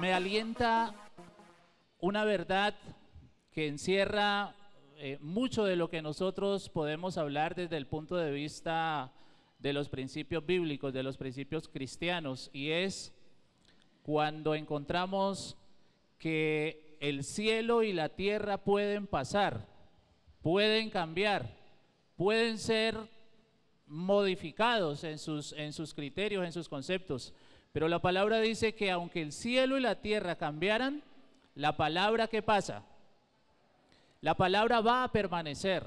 Me alienta una verdad que encierra eh, mucho de lo que nosotros podemos hablar desde el punto de vista de los principios bíblicos, de los principios cristianos, y es cuando encontramos que el cielo y la tierra pueden pasar, pueden cambiar, pueden ser modificados en sus, en sus criterios, en sus conceptos. Pero la palabra dice que aunque el cielo y la tierra cambiaran, la palabra que pasa, la palabra va a permanecer.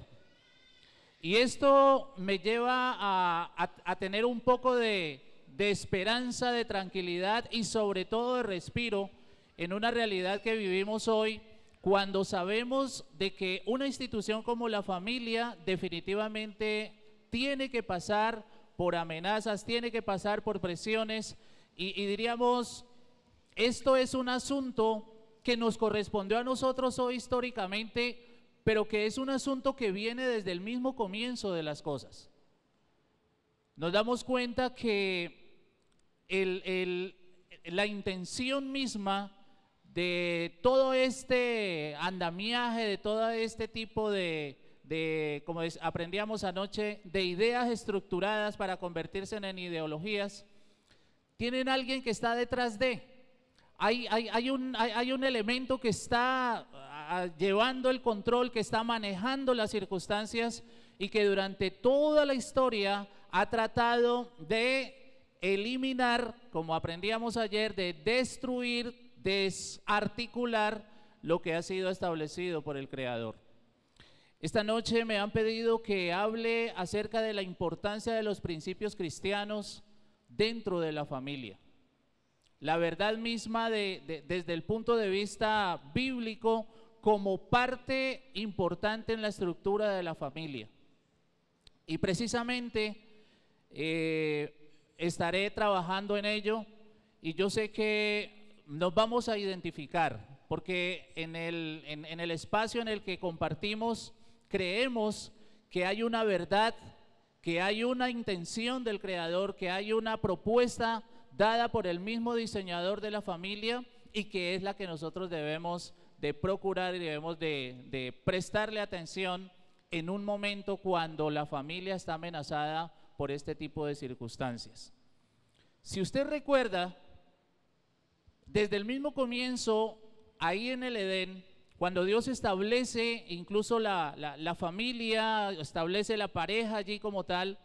Y esto me lleva a, tener un poco de, de esperanza, de tranquilidad y sobre todo de respiro en una realidad que vivimos hoy cuando sabemos de que una institución como la familia definitivamente tiene que pasar por amenazas, tiene que pasar por presiones y, diríamos, esto es un asunto que nos correspondió a nosotros hoy históricamente, pero que es un asunto que viene desde el mismo comienzo de las cosas. Nos damos cuenta que la intención misma de todo este andamiaje, de todo este tipo de, de, como aprendíamos anoche, de ideas estructuradas para convertirse en ideologías, tienen alguien que está detrás de. Hay, hay, un, hay, un, elemento que está ah, ah, llevando el control, que está manejando las circunstancias y que durante toda la historia ha tratado de eliminar, como aprendíamos ayer, de destruir, desarticular lo que ha sido establecido por el Creador. Esta noche me han pedido que hable acerca de la importancia de los principios cristianos dentro de la familia. La verdad misma desde el punto de vista bíblico como parte importante en la estructura de la familia. Y precisamente eh, estaré trabajando en ello y yo sé que nos vamos a identificar porque el, en el espacio en el que compartimos creemos que hay una verdad, que hay una intención del creador, que hay una propuesta dada por el mismo diseñador de la familia y que es la que nosotros debemos de procurar y debemos de, prestarle atención en un momento cuando la familia está amenazada por este tipo de circunstancias. Si usted recuerda, desde el mismo comienzo, ahí en el Edén, cuando Dios establece incluso la, familia, establece la pareja allí como tal,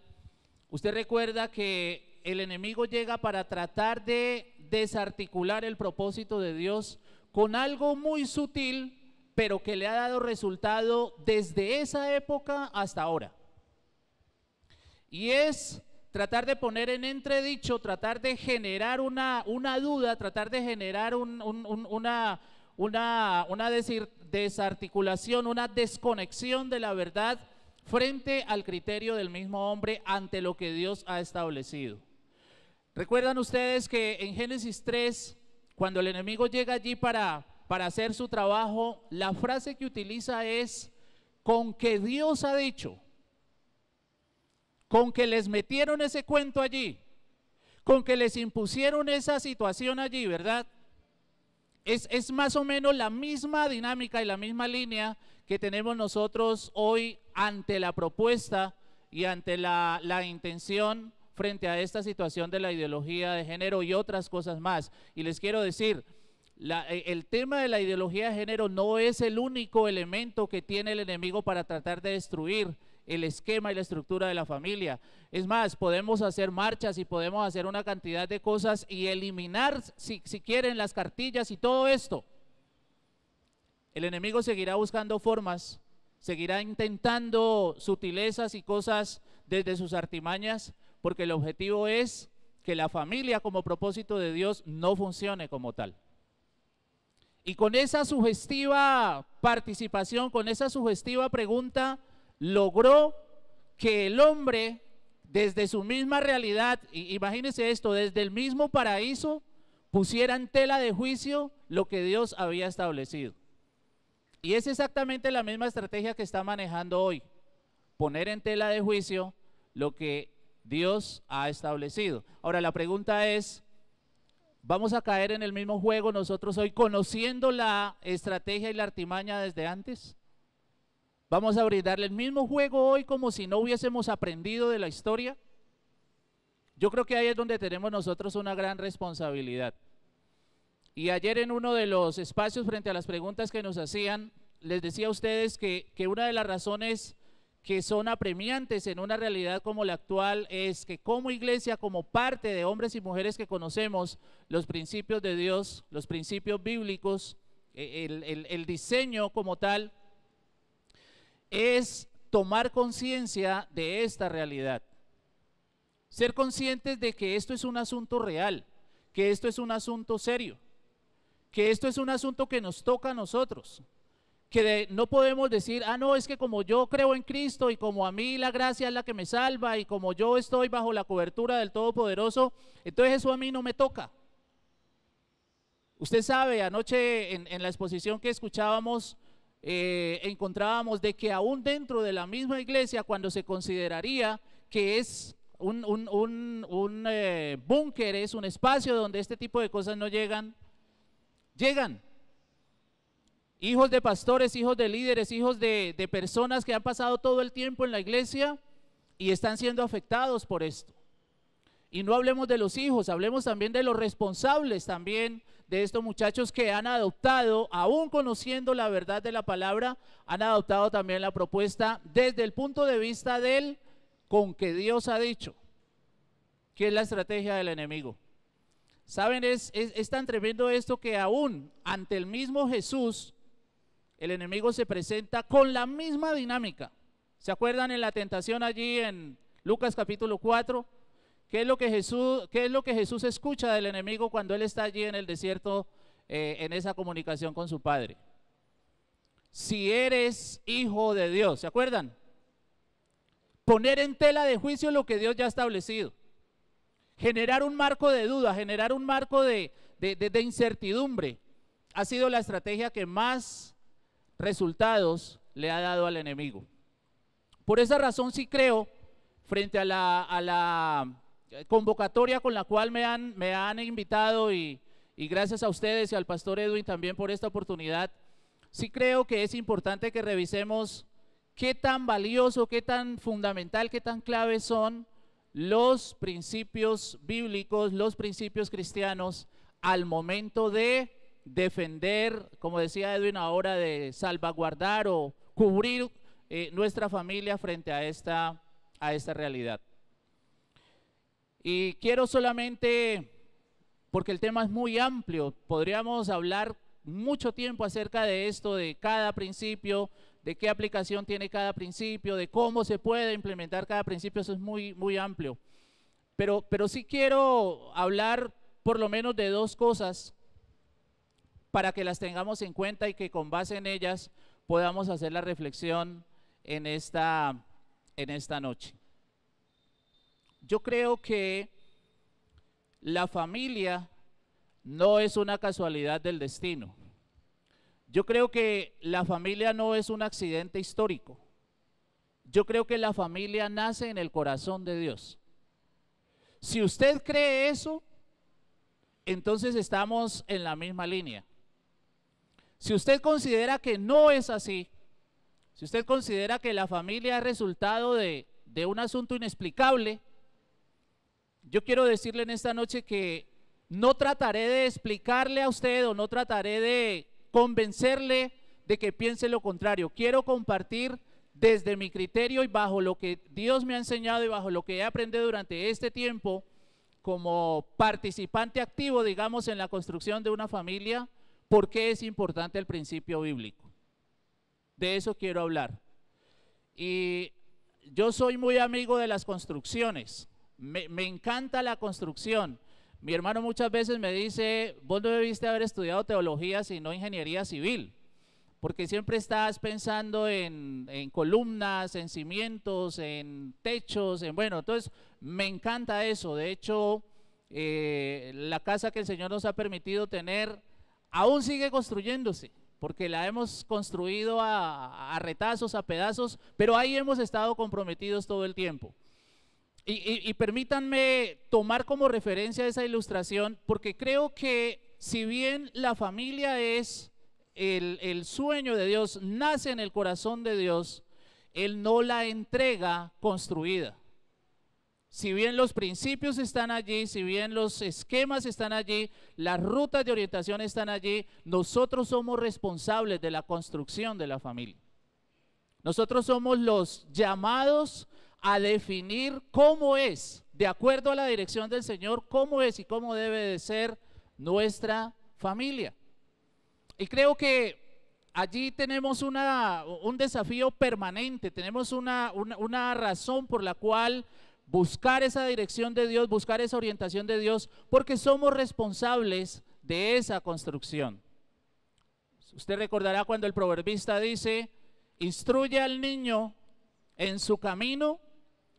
usted recuerda que el enemigo llega para tratar de desarticular el propósito de Dios con algo muy sutil, pero que le ha dado resultado desde esa época hasta ahora. Y es tratar de poner en entredicho, tratar de generar una, una duda, tratar de generar una, una, una desarticulación, una desconexión de la verdad frente al criterio del mismo hombre ante lo que Dios ha establecido. Recuerdan ustedes que en Génesis 3, cuando el enemigo llega allí para, para hacer su trabajo, la frase que utiliza es, con que Dios ha dicho, con que les metieron ese cuento allí, con que les impusieron esa situación allí, ¿verdad? Es, más o menos la misma dinámica y la misma línea que tenemos nosotros hoy ante la propuesta y ante la, intención frente a esta situación de la ideología de género y otras cosas más. Y les quiero decir, e, el tema de la ideología de género no es el único elemento que tiene el enemigo para tratar de destruir el esquema y la estructura de la familia. Es más, podemos hacer marchas y podemos hacer una cantidad de cosas y eliminar, si, quieren, las cartillas y todo esto. El enemigo seguirá buscando formas, seguirá intentando sutilezas y cosas desde sus artimañas, porque el objetivo es que la familia como propósito de Dios no funcione como tal. Y con esa sugestiva participación, con esa sugestiva pregunta, logró que el hombre, desde su misma realidad, imagínese esto, desde el mismo paraíso, pusiera en tela de juicio lo que Dios había establecido. Y es exactamente la misma estrategia que está manejando hoy, poner en tela de juicio lo que Dios ha establecido. Ahora la pregunta es, ¿vamos a caer en el mismo juego nosotros hoy conociendo la estrategia y la artimaña desde antes? Vamos a brindarle el mismo juego hoy como si no hubiésemos aprendido de la historia. Yo creo que ahí es donde tenemos nosotros una gran responsabilidad. Y ayer en uno de los espacios frente a las preguntas que nos hacían, les decía a ustedes que, una de las razones que son apremiantes en una realidad como la actual es que como iglesia, como parte de hombres y mujeres que conocemos los principios de Dios, los principios bíblicos, eh, el, el diseño como tal, es tomar conciencia de esta realidad. Ser conscientes de que esto es un asunto real, que esto es un asunto serio, que esto es un asunto que nos toca a nosotros, que no podemos decir, ah, no, es que como yo creo en Cristo y como a mí la gracia es la que me salva y como yo estoy bajo la cobertura del Todopoderoso, entonces eso a mí no me toca. Usted sabe, anoche en la exposición que escuchábamos, eh, encontrábamos de que aún dentro de la misma iglesia, cuando se consideraría que es un, un, eh, búnker, es un espacio donde este tipo de cosas no llegan, llegan. Hijos de pastores, hijos de líderes, hijos de, de personas que han pasado todo el tiempo en la iglesia y están siendo afectados por esto. Y no hablemos de los hijos, hablemos también de los responsables también de estos muchachos que han adoptado, aún conociendo la verdad de la palabra, han adoptado también la propuesta desde el punto de vista del con que Dios ha dicho, que es la estrategia del enemigo. Saben, es, es, es tan tremendo esto que aún ante el mismo Jesús, el enemigo se presenta con la misma dinámica. ¿Se acuerdan en la tentación allí en Lucas capítulo 4? ¿Qué es lo que Jesús, qué es lo que Jesús escucha del enemigo cuando él está allí en el desierto eh, en esa comunicación con su padre? Si eres hijo de Dios, ¿se acuerdan? Poner en tela de juicio lo que Dios ya ha establecido. Generar un marco de duda, generar un marco de, incertidumbre, ha sido la estrategia que más resultados le ha dado al enemigo. Por esa razón sí creo, frente a la, a la convocatoria con la cual me han, me han invitado y, gracias a ustedes y al pastor Edwin también por esta oportunidad, sí creo que es importante que revisemos qué tan valioso, qué tan fundamental, qué tan clave son los principios bíblicos, los principios cristianos al momento de defender, como decía Edwin ahora, de salvaguardar o cubrir eh, nuestra familia frente a esta, a esta realidad. Y quiero solamente, porque el tema es muy amplio, podríamos hablar mucho tiempo acerca de esto, de cada principio, de qué aplicación tiene cada principio, de cómo se puede implementar cada principio, eso es muy, muy amplio. Pero, pero sí quiero hablar por lo menos de dos cosas para que las tengamos en cuenta y que con base en ellas podamos hacer la reflexión en esta, en esta noche. Yo creo que la familia no es una casualidad del destino. Yo creo que la familia no es un accidente histórico. Yo creo que la familia nace en el corazón de Dios. Si usted cree eso, entonces estamos en la misma línea. Si usted considera que no es así, si usted considera que la familia ha resultado de, de un asunto inexplicable, yo quiero decirle en esta noche que no trataré de explicarle a usted o no trataré de convencerle de que piense lo contrario. Quiero compartir desde mi criterio y bajo lo que Dios me ha enseñado y bajo lo que he aprendido durante este tiempo como participante activo, digamos, en la construcción de una familia, por qué es importante el principio bíblico. De eso quiero hablar. Y yo soy muy amigo de las construcciones. Me, encanta la construcción. Mi hermano muchas veces me dice, vos no debiste haber estudiado teología sino ingeniería civil, porque siempre estás pensando en, columnas, en cimientos, en techos, en bueno, entonces me encanta eso. De hecho, eh, la casa que el Señor nos ha permitido tener aún sigue construyéndose, porque la hemos construido a retazos, a pedazos, pero ahí hemos estado comprometidos todo el tiempo. Y, permítanme tomar como referencia esa ilustración, porque creo que si bien la familia es el, el sueño de Dios, nace en el corazón de Dios, Él no la entrega construida. Si bien los principios están allí, si bien los esquemas están allí, las rutas de orientación están allí, nosotros somos responsables de la construcción de la familia. Nosotros somos los llamados a definir cómo es, de acuerdo a la dirección del Señor, cómo es y cómo debe de ser nuestra familia. Y creo que allí tenemos un desafío permanente, tenemos una, una, razón por la cual buscar esa dirección de Dios, buscar esa orientación de Dios, porque somos responsables de esa construcción. Usted recordará cuando el proverbista dice, instruye al niño en su camino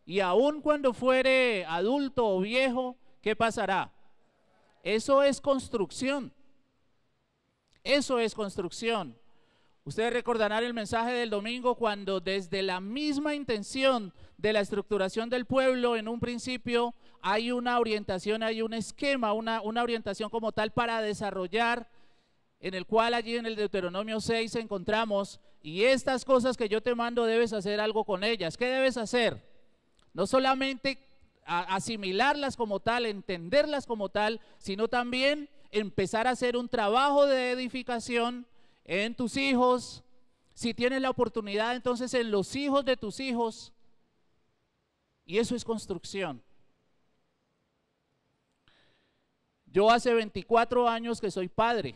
y aun cuando fuere adulto o viejo, ¿qué pasará? Eso es construcción. Eso es construcción. Ustedes recordarán el mensaje del domingo cuando desde la misma intención de la estructuración del pueblo en un principio hay una orientación, hay un esquema, una, una orientación como tal para desarrollar, en el cual allí en el Deuteronomio 6 encontramos, y estas cosas que yo te mando debes hacer algo con ellas. ¿Qué debes hacer? No solamente asimilarlas como tal, entenderlas como tal, sino también empezar a hacer un trabajo de edificación en tus hijos. Si tienes la oportunidad, entonces en los hijos de tus hijos. Y eso es construcción. Yo hace 24 años que soy padre.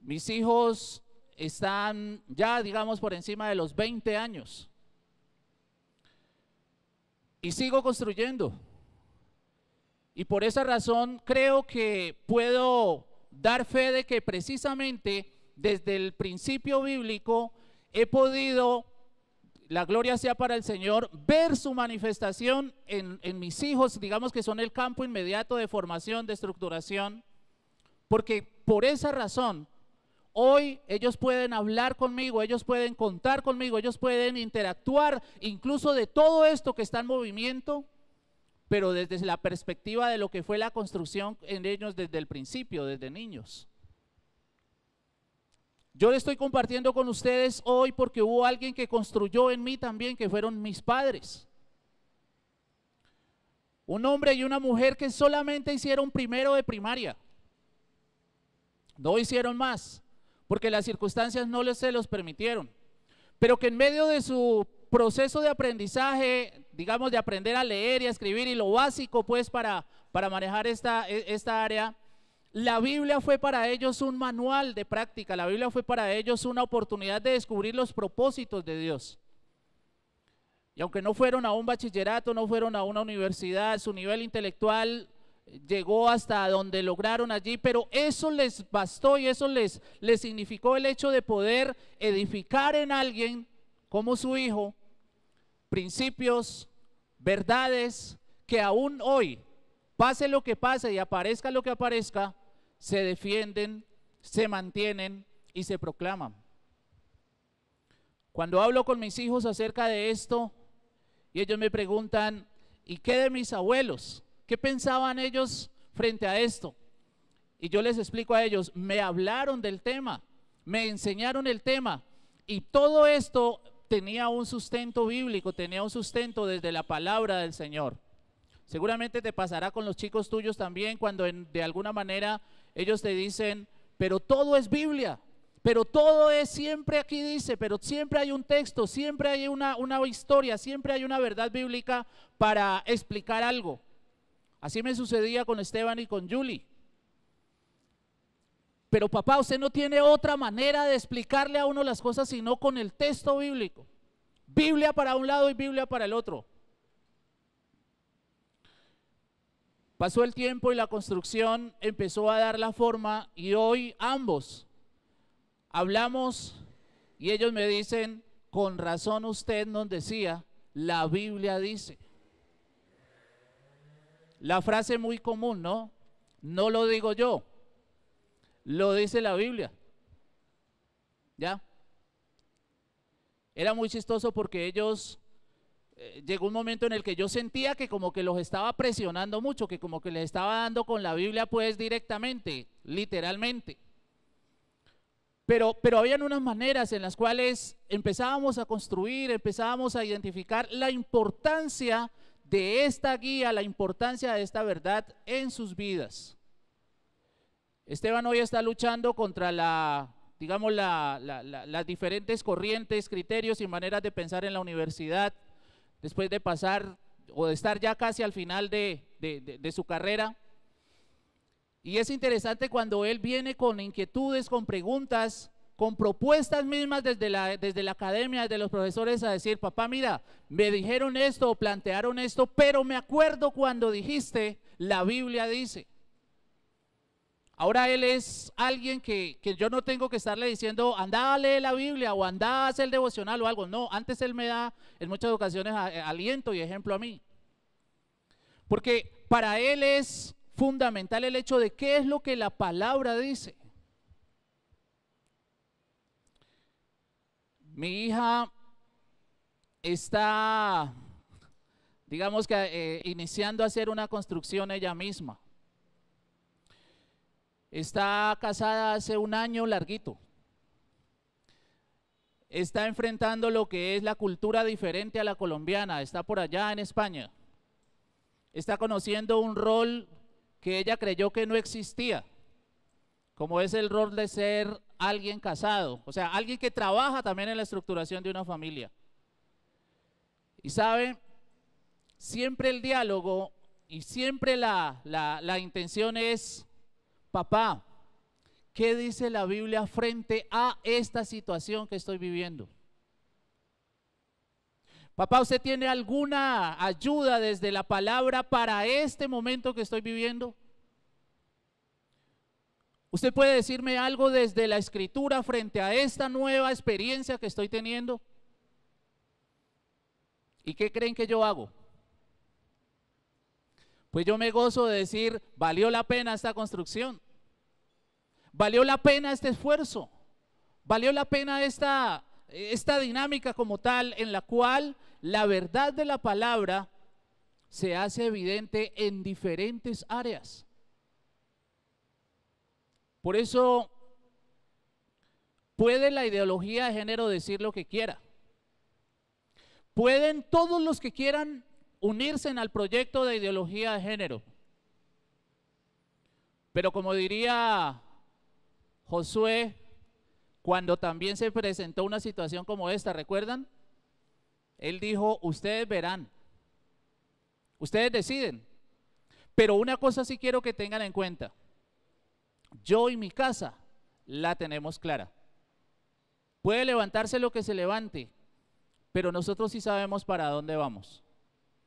Mis hijos están ya, digamos, por encima de los 20 años y sigo construyendo. Y por esa razón creo que puedo dar fe de que precisamente desde el principio bíblico he podido, la gloria sea para el Señor, ver su manifestación en, en mis hijos, digamos que son el campo inmediato de formación, de estructuración, porque por esa razón Hoy ellos pueden hablar conmigo, ellos pueden contar conmigo, ellos pueden interactuar incluso de todo esto que está en movimiento, pero desde la perspectiva de lo que fue la construcción en ellos desde el principio, desde niños. Yo le estoy compartiendo con ustedes hoy porque hubo alguien que construyó en mí también, que fueron mis padres. Un hombre y una mujer que solamente hicieron primero de primaria. No hicieron más porque las circunstancias no les se los permitieron, pero que en medio de su proceso de aprendizaje, digamos, de aprender a leer y a escribir y lo básico, pues, para, para manejar esta, e, esta área, la Biblia fue para ellos un manual de práctica, la Biblia fue para ellos una oportunidad de descubrir los propósitos de Dios. Y aunque no fueron a un bachillerato, no fueron a una universidad, su nivel intelectual llegó hasta donde lograron allí, pero eso les bastó y eso les, significó el hecho de poder edificar en alguien como su hijo principios, verdades que aún hoy, pase lo que pase y aparezca lo que aparezca, se defienden, se mantienen y se proclaman. Cuando hablo con mis hijos acerca de esto y ellos me preguntan, ¿y qué de mis abuelos? ¿Qué pensaban ellos frente a esto? Y yo les explico a ellos, me hablaron del tema, me enseñaron el tema y todo esto tenía un sustento bíblico, tenía un sustento desde la palabra del Señor. Seguramente te pasará con los chicos tuyos también cuando de alguna manera ellos te dicen, pero todo es Biblia, pero todo es siempre aquí dice, pero siempre hay un texto, siempre hay una, una historia, siempre hay una verdad bíblica para explicar algo. Así me sucedía con Esteban y con Julie. Pero papá, usted no tiene otra manera de explicarle a uno las cosas sino con el texto bíblico. Biblia para un lado y Biblia para el otro. Pasó el tiempo y la construcción empezó a dar la forma y hoy ambos hablamos y ellos me dicen, con razón usted nos decía, la Biblia dice. La frase muy común, ¿no? No lo digo yo, lo dice la Biblia. ¿Ya? Era muy chistoso porque ellos, eh, llegó un momento en el que yo sentía que como que los estaba presionando mucho, que como que les estaba dando con la Biblia pues directamente, literalmente. Pero, pero habían unas maneras en las cuales empezábamos a construir, empezábamos a identificar la importancia de esta guía, la importancia de esta verdad en sus vidas. Esteban hoy está luchando contra la, digamos, la, las diferentes corrientes, criterios y maneras de pensar en la universidad, después de pasar o de estar ya casi al final de su carrera. Y es interesante cuando él viene con inquietudes, con preguntas, con propuestas mismas desde la, desde la academia, desde los profesores, a decir, papá, mira, me dijeron esto o plantearon esto, pero me acuerdo cuando dijiste, la Biblia dice. Ahora él es alguien que, yo no tengo que estarle diciendo, anda a leer la Biblia o andá a hacer el devocional o algo. No, antes él me da en muchas ocasiones eh, aliento y ejemplo a mí. Porque para él es fundamental el hecho de qué es lo que la palabra dice. Mi hija está, digamos que, eh, iniciando a hacer una construcción ella misma. Está casada hace un año larguito. Está enfrentando lo que es la cultura diferente a la colombiana. Está por allá en España. Está conociendo un rol que ella creyó que no existía, como es el rol de ser alguien casado, o sea, alguien que trabaja también en la estructuración de una familia. Y sabe, siempre el diálogo y siempre la, intención es, papá, ¿qué dice la Biblia frente a esta situación que estoy viviendo? Papá, ¿usted tiene alguna ayuda desde la palabra para este momento que estoy viviendo? ¿Usted puede decirme algo desde la escritura frente a esta nueva experiencia que estoy teniendo? ¿Y qué creen que yo hago? Pues yo me gozo de decir, valió la pena esta construcción, valió la pena este esfuerzo, valió la pena esta, esta dinámica como tal en la cual la verdad de la palabra se hace evidente en diferentes áreas. Por eso puede la ideología de género decir lo que quiera. Pueden todos los que quieran unirse al proyecto de ideología de género. Pero como diría Josué, cuando también se presentó una situación como esta, ¿recuerdan? Él dijo, ustedes verán, ustedes deciden. Pero una cosa sí quiero que tengan en cuenta. Yo y mi casa la tenemos clara. Puede levantarse lo que se levante, pero nosotros sí sabemos para dónde vamos.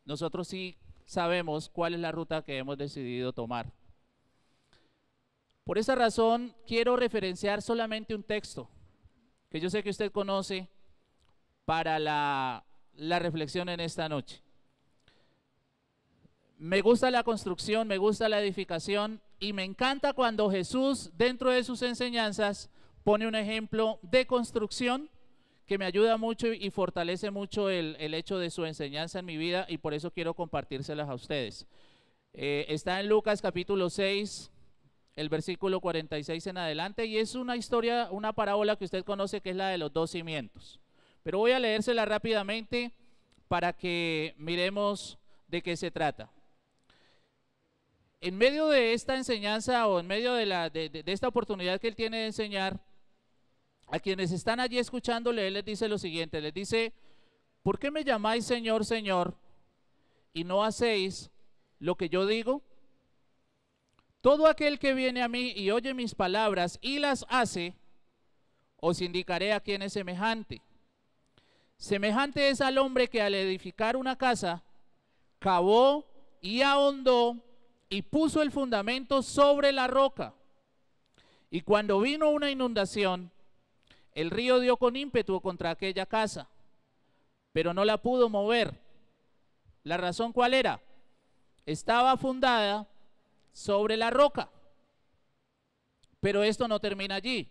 Nosotros sí sabemos cuál es la ruta que hemos decidido tomar. Por esa razón quiero referenciar solamente un texto que yo sé que usted conoce para la, reflexión en esta noche. Me gusta la construcción, me gusta la edificación, y me encanta cuando Jesús, dentro de sus enseñanzas, pone un ejemplo de construcción que me ayuda mucho y fortalece mucho el, hecho de su enseñanza en mi vida y por eso quiero compartírselas a ustedes. Eh, está en Lucas capítulo 6, el versículo 46 en adelante, y es una historia, una parábola que usted conoce que es la de los dos cimientos. Pero voy a leérsela rápidamente para que miremos de qué se trata en medio de esta enseñanza o en medio de, de, esta oportunidad que él tiene de enseñar, a quienes están allí escuchándole, él les dice lo siguiente, les dice, ¿por qué me llamáis Señor, Señor y no hacéis lo que yo digo? Todo aquel que viene a mí y oye mis palabras y las hace, os indicaré a quién es semejante. Semejante es al hombre que al edificar una casa, cavó y ahondó y puso el fundamento sobre la roca. Y cuando vino una inundación, el río dio con ímpetu contra aquella casa, pero no la pudo mover. ¿La razón cuál era? Estaba fundada sobre la roca. Pero esto no termina allí.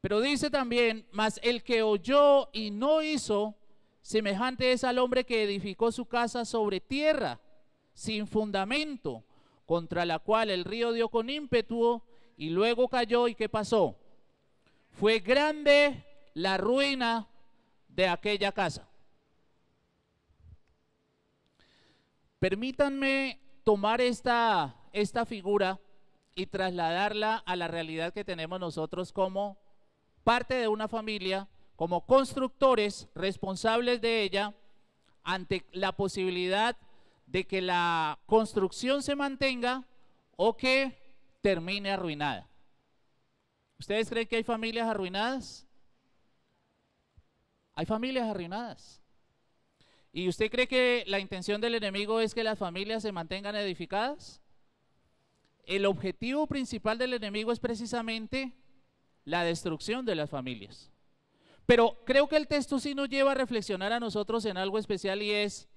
Pero dice también, mas el que oyó y no hizo, semejante es al hombre que edificó su casa sobre tierra sin fundamento, contra la cual el río dio con ímpetu y luego cayó. ¿Y qué pasó? Fue grande la ruina de aquella casa. Permítanme tomar esta, esta figura y trasladarla a la realidad que tenemos nosotros como parte de una familia, como constructores responsables de ella, ante la posibilidad de que la construcción se mantenga o que termine arruinada. ¿Ustedes creen que hay familias arruinadas? Hay familias arruinadas. ¿Y usted cree que la intención del enemigo es que las familias se mantengan edificadas? El objetivo principal del enemigo es precisamente la destrucción de las familias. Pero creo que el texto sí nos lleva a reflexionar a nosotros en algo especial y es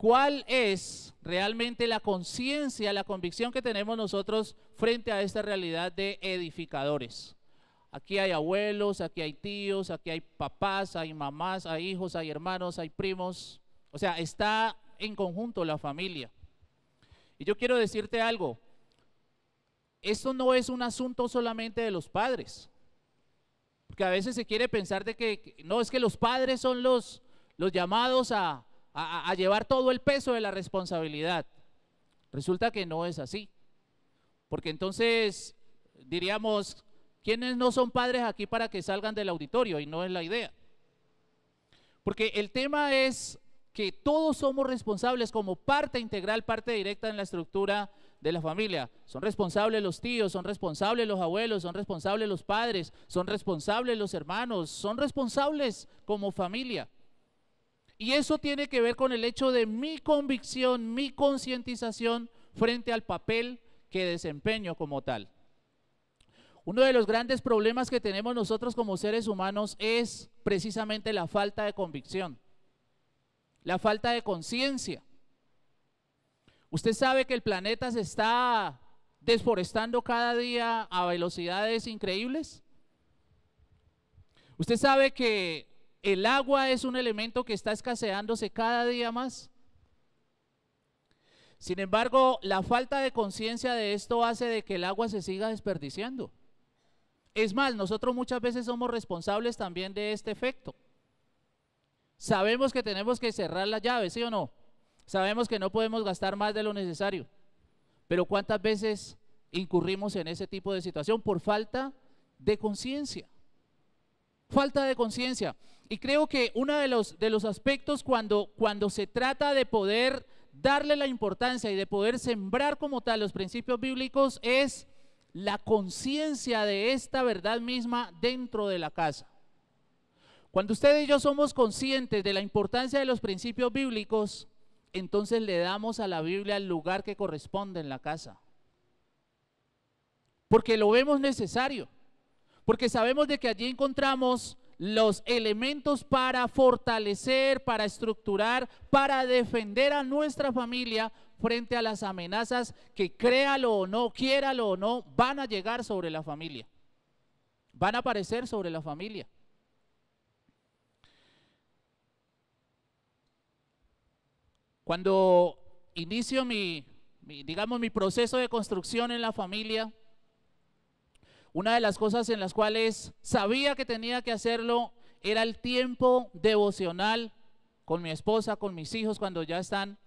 cuál es realmente la conciencia, la convicción que tenemos nosotros frente a esta realidad de edificadores. Aquí hay abuelos, aquí hay tíos, aquí hay papás, hay mamás, hay hijos, hay hermanos, hay primos. O sea, está en conjunto la familia. Y yo quiero decirte algo, esto no es un asunto solamente de los padres. Porque a veces se quiere pensar de que no es que los padres son los, los llamados a, a, llevar todo el peso de la responsabilidad. Resulta que no es así. Porque entonces diríamos, ¿quiénes no son padres aquí para que salgan del auditorio? Y no es la idea. Porque el tema es que todos somos responsables como parte integral, parte directa en la estructura de la familia. Son responsables los tíos, son responsables los abuelos, son responsables los padres, son responsables los hermanos, son responsables como familia. Y eso tiene que ver con el hecho de mi convicción, mi concientización frente al papel que desempeño como tal. Uno de los grandes problemas que tenemos nosotros como seres humanos es precisamente la falta de convicción, la falta de conciencia. Usted sabe que el planeta se está desforestando cada día a velocidades increíbles. Usted sabe que el agua es un elemento que está escaseándose cada día más. Sin embargo, la falta de conciencia de esto hace de que el agua se siga desperdiciando. Es más, nosotros muchas veces somos responsables también de este efecto. Sabemos que tenemos que cerrar la llave, ¿sí o no? Sabemos que no podemos gastar más de lo necesario. Pero ¿cuántas veces incurrimos en ese tipo de situación por falta de conciencia? Falta de conciencia. Y creo que uno de los, de los aspectos cuando, cuando se trata de poder darle la importancia y de poder sembrar como tal los principios bíblicos es la conciencia de esta verdad misma dentro de la casa. Cuando ustedes y yo somos conscientes de la importancia de los principios bíblicos, entonces le damos a la Biblia el lugar que corresponde en la casa. Porque lo vemos necesario. Porque sabemos de que allí encontramos los elementos para fortalecer, para estructurar, para defender a nuestra familia frente a las amenazas que créalo o no, quiéralo o no, van a llegar sobre la familia. Van a aparecer sobre la familia. Cuando inicio mi digamos, mi proceso de construcción en la familia, una de las cosas en las cuales sabía que tenía que hacerlo era el tiempo devocional con mi esposa, con mis hijos cuando ya están.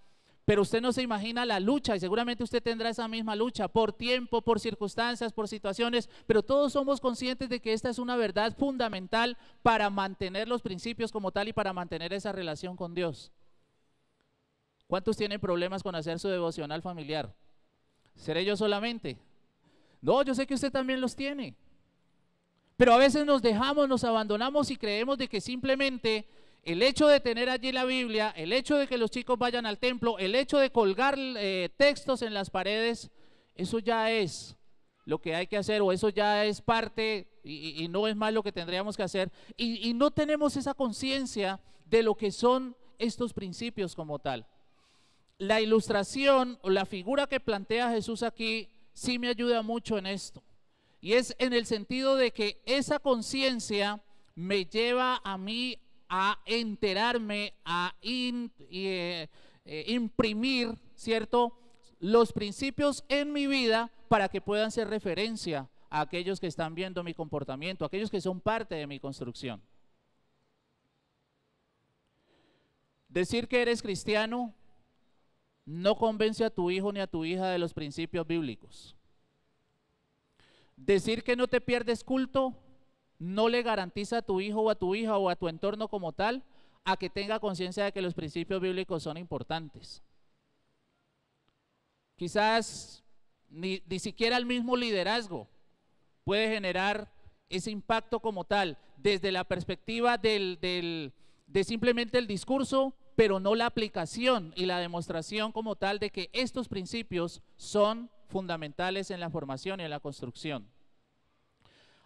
Pero usted no se imagina la lucha y seguramente usted tendrá esa misma lucha por tiempo, por circunstancias, por situaciones, pero todos somos conscientes de que esta es una verdad fundamental para mantener los principios como tal y para mantener esa relación con Dios. ¿Cuántos tienen problemas con hacer su devocional familiar? ¿Seré yo solamente? No, yo sé que usted también los tiene. Pero a veces nos dejamos, nos abandonamos y creemos de que simplemente el hecho de tener allí la Biblia, el hecho de que los chicos vayan al templo, el hecho de colgar eh, textos en las paredes, eso ya es lo que hay que hacer o eso ya es parte y, no es más lo que tendríamos que hacer. Y, y no tenemos esa conciencia de lo que son estos principios como tal. La ilustración o la figura que plantea Jesús aquí sí me ayuda mucho en esto. Y es en el sentido de que esa conciencia me lleva a mí a enterarme, a eh, eh, imprimir, ¿cierto? Los principios en mi vida para que puedan ser referencia a aquellos que están viendo mi comportamiento, aquellos que son parte de mi construcción. Decir que eres cristiano no convence a tu hijo ni a tu hija de los principios bíblicos. Decir que no te pierdes culto no le garantiza a tu hijo o a tu hija o a tu entorno como tal a que tenga conciencia de que los principios bíblicos son importantes. Quizás ni, siquiera el mismo liderazgo puede generar ese impacto como tal, desde la perspectiva de simplemente el discurso pero no la aplicación y la demostración como tal de que estos principios son fundamentales en la formación y en la construcción.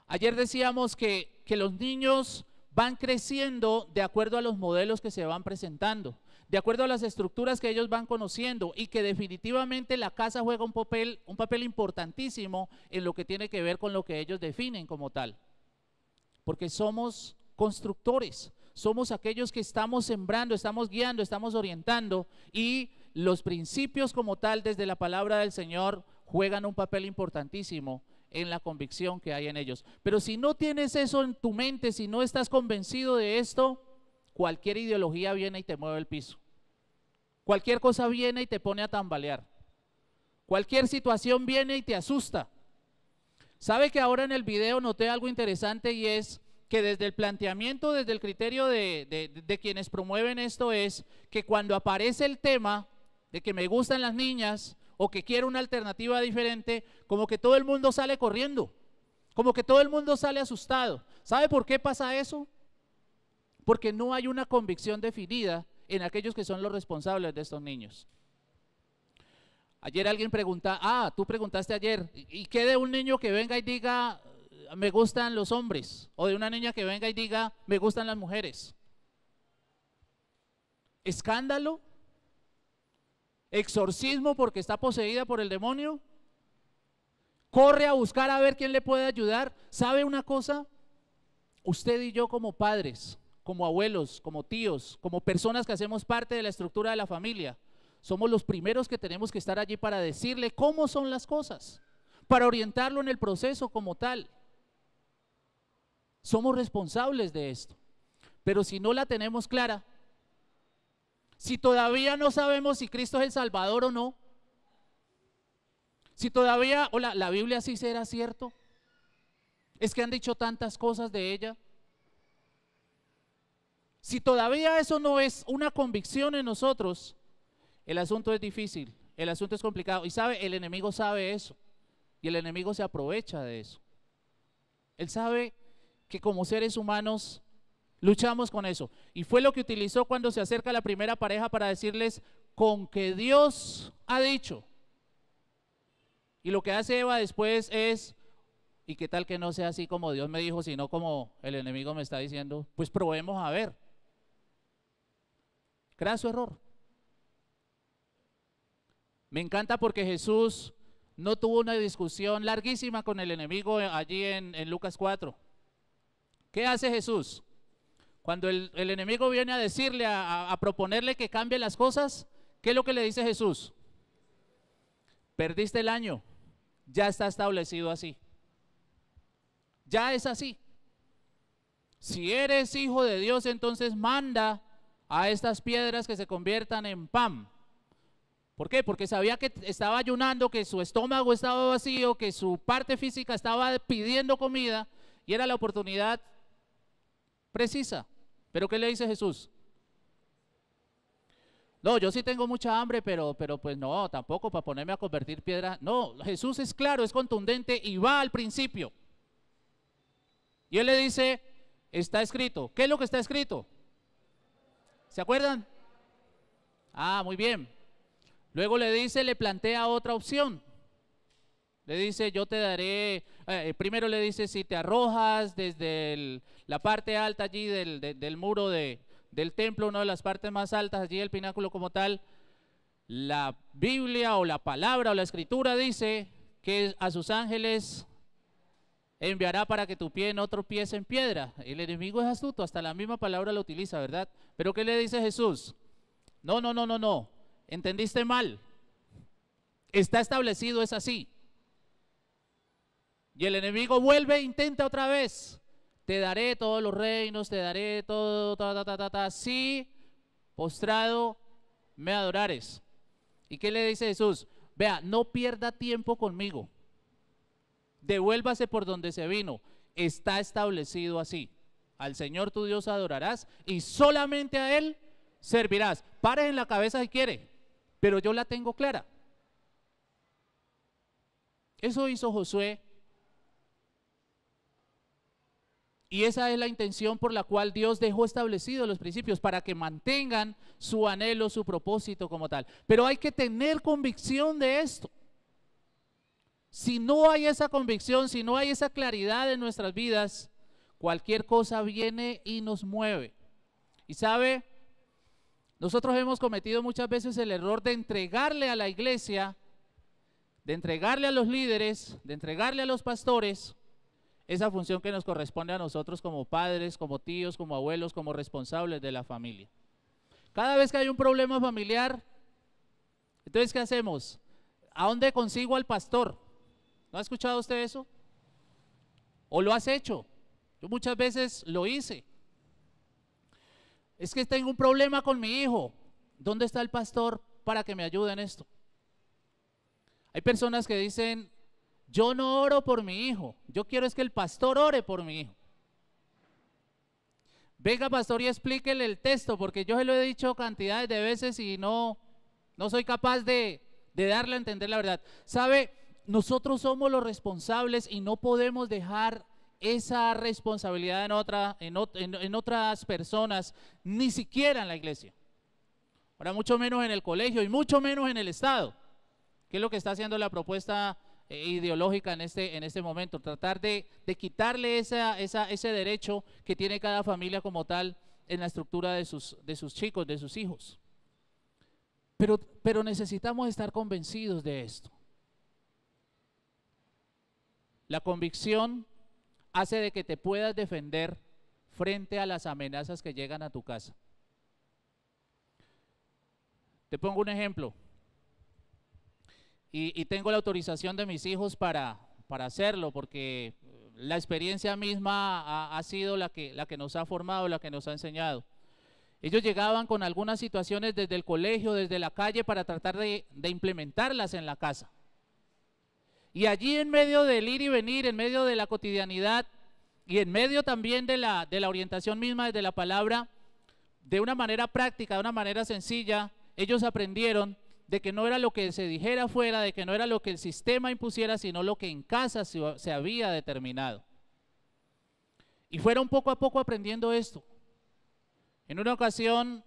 Ayer decíamos que, los niños van creciendo de acuerdo a los modelos que se van presentando, de acuerdo a las estructuras que ellos van conociendo y que definitivamente la casa juega un papel, un papel importantísimo en lo que tiene que ver con lo que ellos definen como tal. Porque somos constructores, somos aquellos que estamos sembrando, estamos guiando, estamos orientando y los principios como tal desde la palabra del Señor juegan un papel importantísimo en la convicción que hay en ellos. Pero si no tienes eso en tu mente, si no estás convencido de esto, cualquier ideología viene y te mueve el piso. Cualquier cosa viene y te pone a tambalear. Cualquier situación viene y te asusta. ¿Sabe que ahora en el video noté algo interesante y es que desde el planteamiento, desde el criterio de, de, quienes promueven esto es que cuando aparece el tema de que me gustan las niñas o que quiero una alternativa diferente, como que todo el mundo sale corriendo, como que todo el mundo sale asustado. ¿Sabe por qué pasa eso? Porque no hay una convicción definida en aquellos que son los responsables de estos niños. Ayer alguien pregunta, ah, tú preguntaste ayer, ¿y qué de un niño que venga y diga, me gustan los hombres, o de una niña que venga y diga, me gustan las mujeres. Escándalo, exorcismo porque está poseída por el demonio. Corre a buscar a ver quién le puede ayudar. ¿Sabe una cosa? Usted y yo como padres, como abuelos, como tíos, como personas que hacemos parte de la estructura de la familia, somos los primeros que tenemos que estar allí para decirle cómo son las cosas, para orientarlo en el proceso como tal. Somos responsables de esto. Pero si no la tenemos clara, si todavía no sabemos si Cristo es el Salvador o no, si todavía, hola, la, la Biblia sí será cierto, es que han dicho tantas cosas de ella. Si todavía eso no es una convicción en nosotros, el asunto es difícil, el asunto es complicado. Y sabe, el enemigo sabe eso. Y el enemigo se aprovecha de eso. Él sabe que como seres humanos luchamos con eso. Y fue lo que utilizó cuando se acerca la primera pareja para decirles con que Dios ha dicho. Y lo que hace Eva después es, ¿y qué tal que no sea así como Dios me dijo, sino como el enemigo me está diciendo? Pues probemos a ver. Crea su error. Me encanta porque Jesús no tuvo una discusión larguísima con el enemigo allí en, en Lucas 4. ¿Qué hace Jesús? Cuando el, enemigo viene a decirle, a, a proponerle que cambie las cosas, ¿qué es lo que le dice Jesús? Perdiste el año, ya está establecido así. Ya es así. Si eres hijo de Dios, entonces manda a estas piedras que se conviertan en pan. ¿Por qué? Porque sabía que estaba ayunando, que su estómago estaba vacío, que su parte física estaba pidiendo comida y era la oportunidad precisa. Pero ¿qué le dice Jesús? No, yo sí tengo mucha hambre, pero, pero pues no, tampoco para ponerme a convertir piedra. No, Jesús es claro, es contundente y va al principio. Y él le dice, está escrito. ¿Qué es lo que está escrito? ¿Se acuerdan? Ah, muy bien. Luego le dice, le plantea otra opción. Le dice, yo te daré, eh, primero le dice, si te arrojas desde la parte alta allí del, muro del templo, una de las partes más altas allí el pináculo como tal, la Biblia o la palabra o la escritura dice que a sus ángeles enviará para que tu pie no tropiece en piedra. El enemigo es astuto, hasta la misma palabra lo utiliza, ¿verdad? Pero ¿qué le dice Jesús? No, no, no, no, no, entendiste mal. Está establecido, es así. Y el enemigo vuelve e intenta otra vez. Te daré todos los reinos, te daré todo, ta, ta, ta, ta, Si postrado me adorares. ¿Y qué le dice Jesús? Vea, no pierda tiempo conmigo. Devuélvase por donde se vino. Está establecido así. Al Señor tu Dios adorarás y solamente a Él servirás. Pare en la cabeza si quiere, pero yo la tengo clara. Eso hizo Josué Y esa es la intención por la cual Dios dejó establecidos los principios, para que mantengan su anhelo, su propósito como tal. Pero hay que tener convicción de esto. Si no hay esa convicción, si no hay esa claridad en nuestras vidas, cualquier cosa viene y nos mueve. Y sabe, nosotros hemos cometido muchas veces el error de entregarle a la iglesia, de entregarle a los líderes, de entregarle a los pastores, esa función que nos corresponde a nosotros como padres, como tíos, como abuelos, como responsables de la familia. Cada vez que hay un problema familiar, entonces, ¿qué hacemos? ¿A dónde consigo al pastor? ¿No ha escuchado usted eso? ¿O lo has hecho? Yo muchas veces lo hice. Es que tengo un problema con mi hijo. ¿Dónde está el pastor para que me ayude en esto? Hay personas que dicen, yo no oro por mi hijo, yo quiero es que el pastor ore por mi hijo. Venga, pastor, y explíquele el texto, porque yo se lo he dicho cantidades de veces y no, no soy capaz de, darle a entender la verdad. ¿Sabe? Nosotros somos los responsables y no podemos dejar esa responsabilidad en, en, otras personas, ni siquiera en la iglesia. Ahora, mucho menos en el colegio y mucho menos en el Estado, que es lo que está haciendo la propuesta eh, ideológica en este, en este momento, tratar de, quitarle ese derecho que tiene cada familia como tal en la estructura de sus, de sus chicos, de sus hijos. Pero, pero necesitamos estar convencidos de esto. La convicción hace de que te puedas defender frente a las amenazas que llegan a tu casa. Te pongo un ejemplo y, tengo la autorización de mis hijos para, para hacerlo, porque eh, la experiencia misma ha, sido la que, la que nos ha formado, la que nos ha enseñado. Ellos llegaban con algunas situaciones desde el colegio, desde la calle, para tratar de, implementarlas en la casa. Y allí en medio del ir y venir, en medio de la cotidianidad y en medio también de la, de la orientación misma desde la palabra, de una manera práctica, de una manera sencilla, ellos aprendieron de que no era lo que se dijera afuera, de que no era lo que el sistema impusiera, sino lo que en casa se, había determinado. Y fueron poco a poco aprendiendo esto. En una ocasión,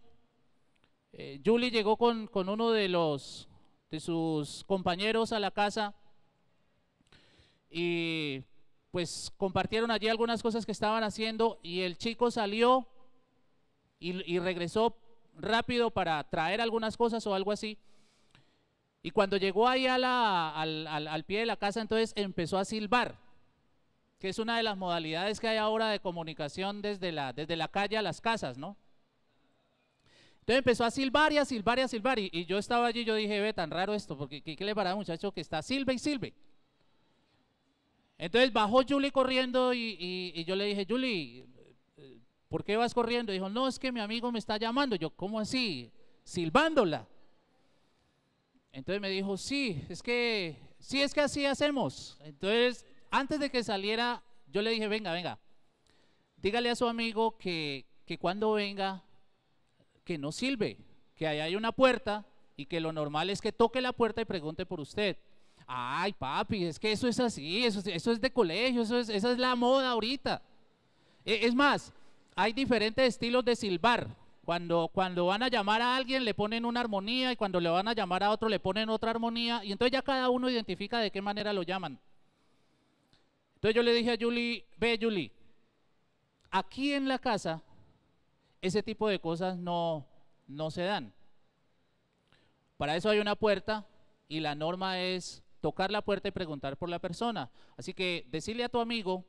eh, Julie llegó con, uno de, los, de sus compañeros a la casa y pues compartieron allí algunas cosas que estaban haciendo y el chico salió y regresó rápido para traer algunas cosas o algo así. Y cuando llegó ahí al, pie de la casa, entonces empezó a silbar, que es una de las modalidades que hay ahora de comunicación desde la, desde la calle a las casas, ¿no? Entonces empezó a silbar y a silbar y a silbar. Y, yo estaba allí y yo dije, ve, tan raro esto, porque ¿qué, le un muchacho que está silbe y silbe? Entonces bajó Julie corriendo y, y yo le dije, Julie, eh, ¿por qué vas corriendo? Dijo, no, es que mi amigo me está llamando. Yo, ¿cómo así? Silbándola. Entonces me dijo, sí, es que, sí, es que así hacemos. Entonces, antes de que saliera, yo le dije, venga, venga, dígale a su amigo que, cuando venga, que no sirve, que ahí hay una puerta y que lo normal es que toque la puerta y pregunte por usted. Ay, papi, es que eso es así, eso, eso es de colegio, eso es, esa es la moda ahorita. E, es más, hay diferentes estilos de silbar. Cuando, van a llamar a alguien le ponen una armonía y cuando le van a llamar a otro le ponen otra armonía y entonces ya cada uno identifica de qué manera lo llaman. Entonces yo le dije a Julie, ve Julie, aquí en la casa ese tipo de cosas no, no se dan. Para eso hay una puerta y la norma es tocar la puerta y preguntar por la persona. Así que decirle a tu amigo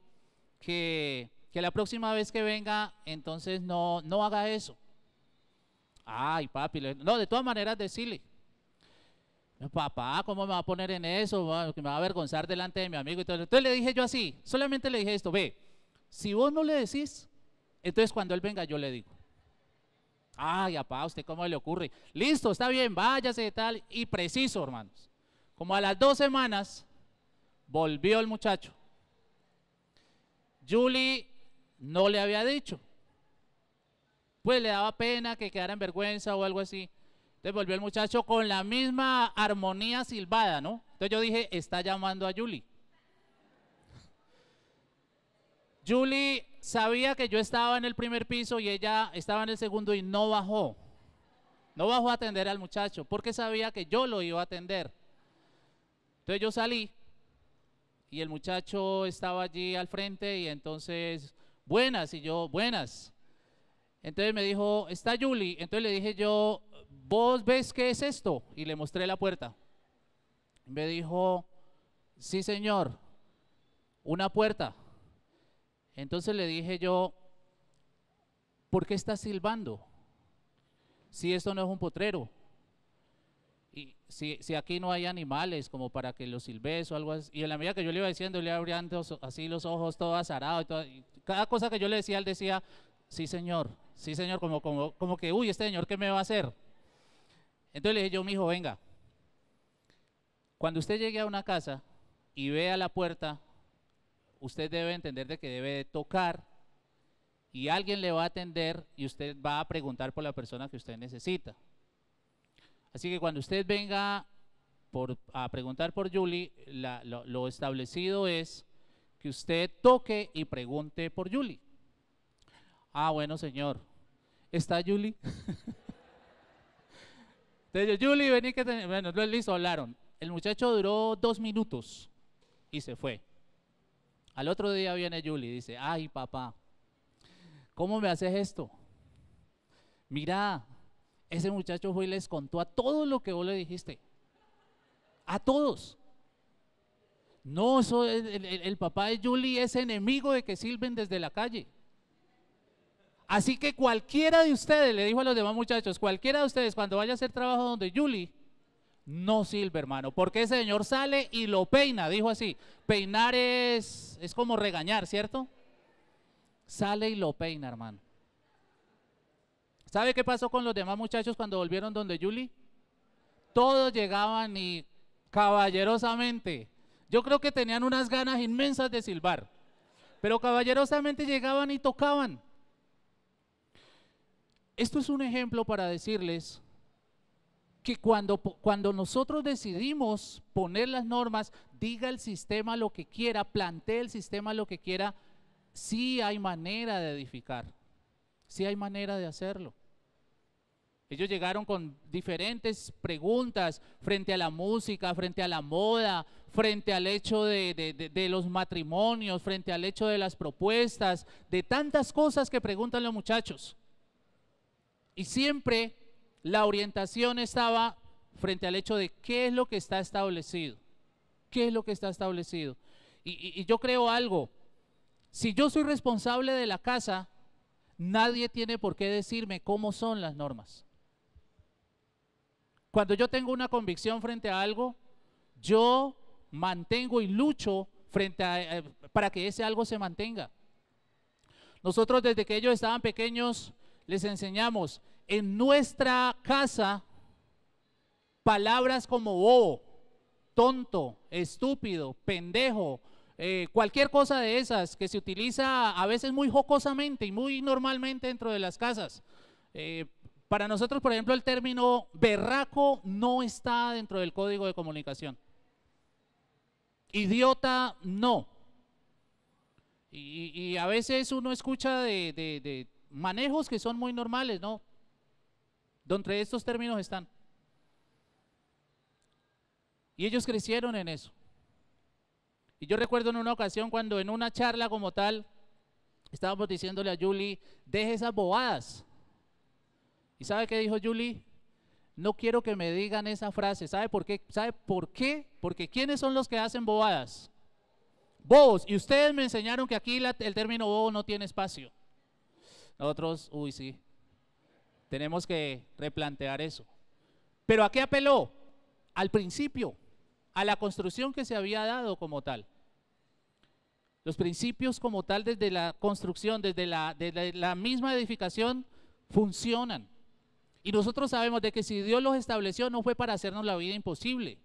que, que la próxima vez que venga, entonces no, no haga eso. Ay, papi, no, de todas maneras decirle. Papá, ¿cómo me va a poner en eso? Que me va a avergonzar delante de mi amigo. Entonces, le dije yo así, solamente le dije esto, ve, si vos no le decís, entonces cuando él venga yo le digo. Ay, papá, ¿usted cómo le ocurre? Listo, está bien, váyase y tal. Y preciso, hermanos. Como a las dos semanas, volvió el muchacho. Julie no le había dicho pues le daba pena que quedara en vergüenza o algo así. Entonces volvió el muchacho con la misma armonía silbada, ¿no? Entonces yo dije, está llamando a Julie. Julie sabía que yo estaba en el primer piso y ella estaba en el segundo y no bajó. No bajó a atender al muchacho porque sabía que yo lo iba a atender. Entonces yo salí y el muchacho estaba allí al frente y entonces, buenas, y yo, buenas. Entonces me dijo, está Yuli, Entonces le dije yo, ¿vos ves qué es esto? Y le mostré la puerta. Me dijo, sí señor, una puerta. Entonces le dije yo, ¿por qué estás silbando? Si esto no es un potrero. Y si, aquí no hay animales como para que los silbes o algo así. Y en la medida que yo le iba diciendo, le abrían así los ojos todo azarado. cada cosa que yo le decía, él decía, sí señor, Sí, señor, como, como, como que, uy, este señor, ¿qué me va a hacer? Entonces le dije yo, mi hijo, venga. Cuando usted llegue a una casa y vea la puerta, usted debe entender de que debe tocar y alguien le va a atender y usted va a preguntar por la persona que usted necesita. Así que cuando usted venga por, a preguntar por Julie, lo, establecido es que usted toque y pregunte por Julie. Ah, bueno, señor. ¿Está Julie? Te Julie, vení que te... Bueno, listo, hablaron. El muchacho duró dos minutos y se fue. Al otro día viene Julie y dice, ay papá, ¿cómo me haces esto? Mira, ese muchacho fue y les contó a todos lo que vos le dijiste. A todos. No, eso el, el, papá de Julie es enemigo de que silben desde la calle. Así que cualquiera de ustedes, le dijo a los demás muchachos, cualquiera de ustedes cuando vaya a hacer trabajo donde Julie, no silbe hermano, porque ese señor sale y lo peina, dijo así. Peinar es, es como regañar, ¿cierto? Sale y lo peina, hermano. ¿Sabe qué pasó con los demás muchachos cuando volvieron donde Julie? Todos llegaban y caballerosamente, yo creo que tenían unas ganas inmensas de silbar, pero caballerosamente llegaban y tocaban. Esto es un ejemplo para decirles que cuando, cuando nosotros decidimos poner las normas, diga el sistema lo que quiera, plantee el sistema lo que quiera, sí hay manera de edificar, sí hay manera de hacerlo. Ellos llegaron con diferentes preguntas frente a la música, frente a la moda, frente al hecho de, los matrimonios, frente al hecho de las propuestas, de tantas cosas que preguntan los muchachos. Y siempre la orientación estaba frente al hecho de qué es lo que está establecido. ¿Qué es lo que está establecido? Y, yo creo algo. Si yo soy responsable de la casa, nadie tiene por qué decirme cómo son las normas. Cuando yo tengo una convicción frente a algo, yo mantengo y lucho frente a, eh, para que ese algo se mantenga. Nosotros desde que ellos estaban pequeños les enseñamos, en nuestra casa palabras como bobo, tonto, estúpido, pendejo, eh, cualquier cosa de esas que se utiliza a veces muy jocosamente y muy normalmente dentro de las casas. Eh, para nosotros, por ejemplo, el término berraco no está dentro del código de comunicación. Idiota, no. Y, a veces uno escucha de manejos que son muy normales, ¿no? Donde estos términos están. Y ellos crecieron en eso. Y yo recuerdo en una ocasión cuando en una charla como tal, estábamos diciéndole a Julie, deje esas bobadas. ¿Y sabe qué dijo Julie? No quiero que me digan esa frase. ¿Sabe por qué? ¿Sabe por qué? Porque ¿quiénes son los que hacen bobadas? vos Y ustedes me enseñaron que aquí el término bobo no tiene espacio. Nosotros, uy, sí. Tenemos que replantear eso. ¿Pero a qué apeló? Al principio, a la construcción que se había dado como tal. Los principios como tal desde la construcción, desde la, misma edificación, funcionan. Y nosotros sabemos de que si Dios los estableció no fue para hacernos la vida imposible,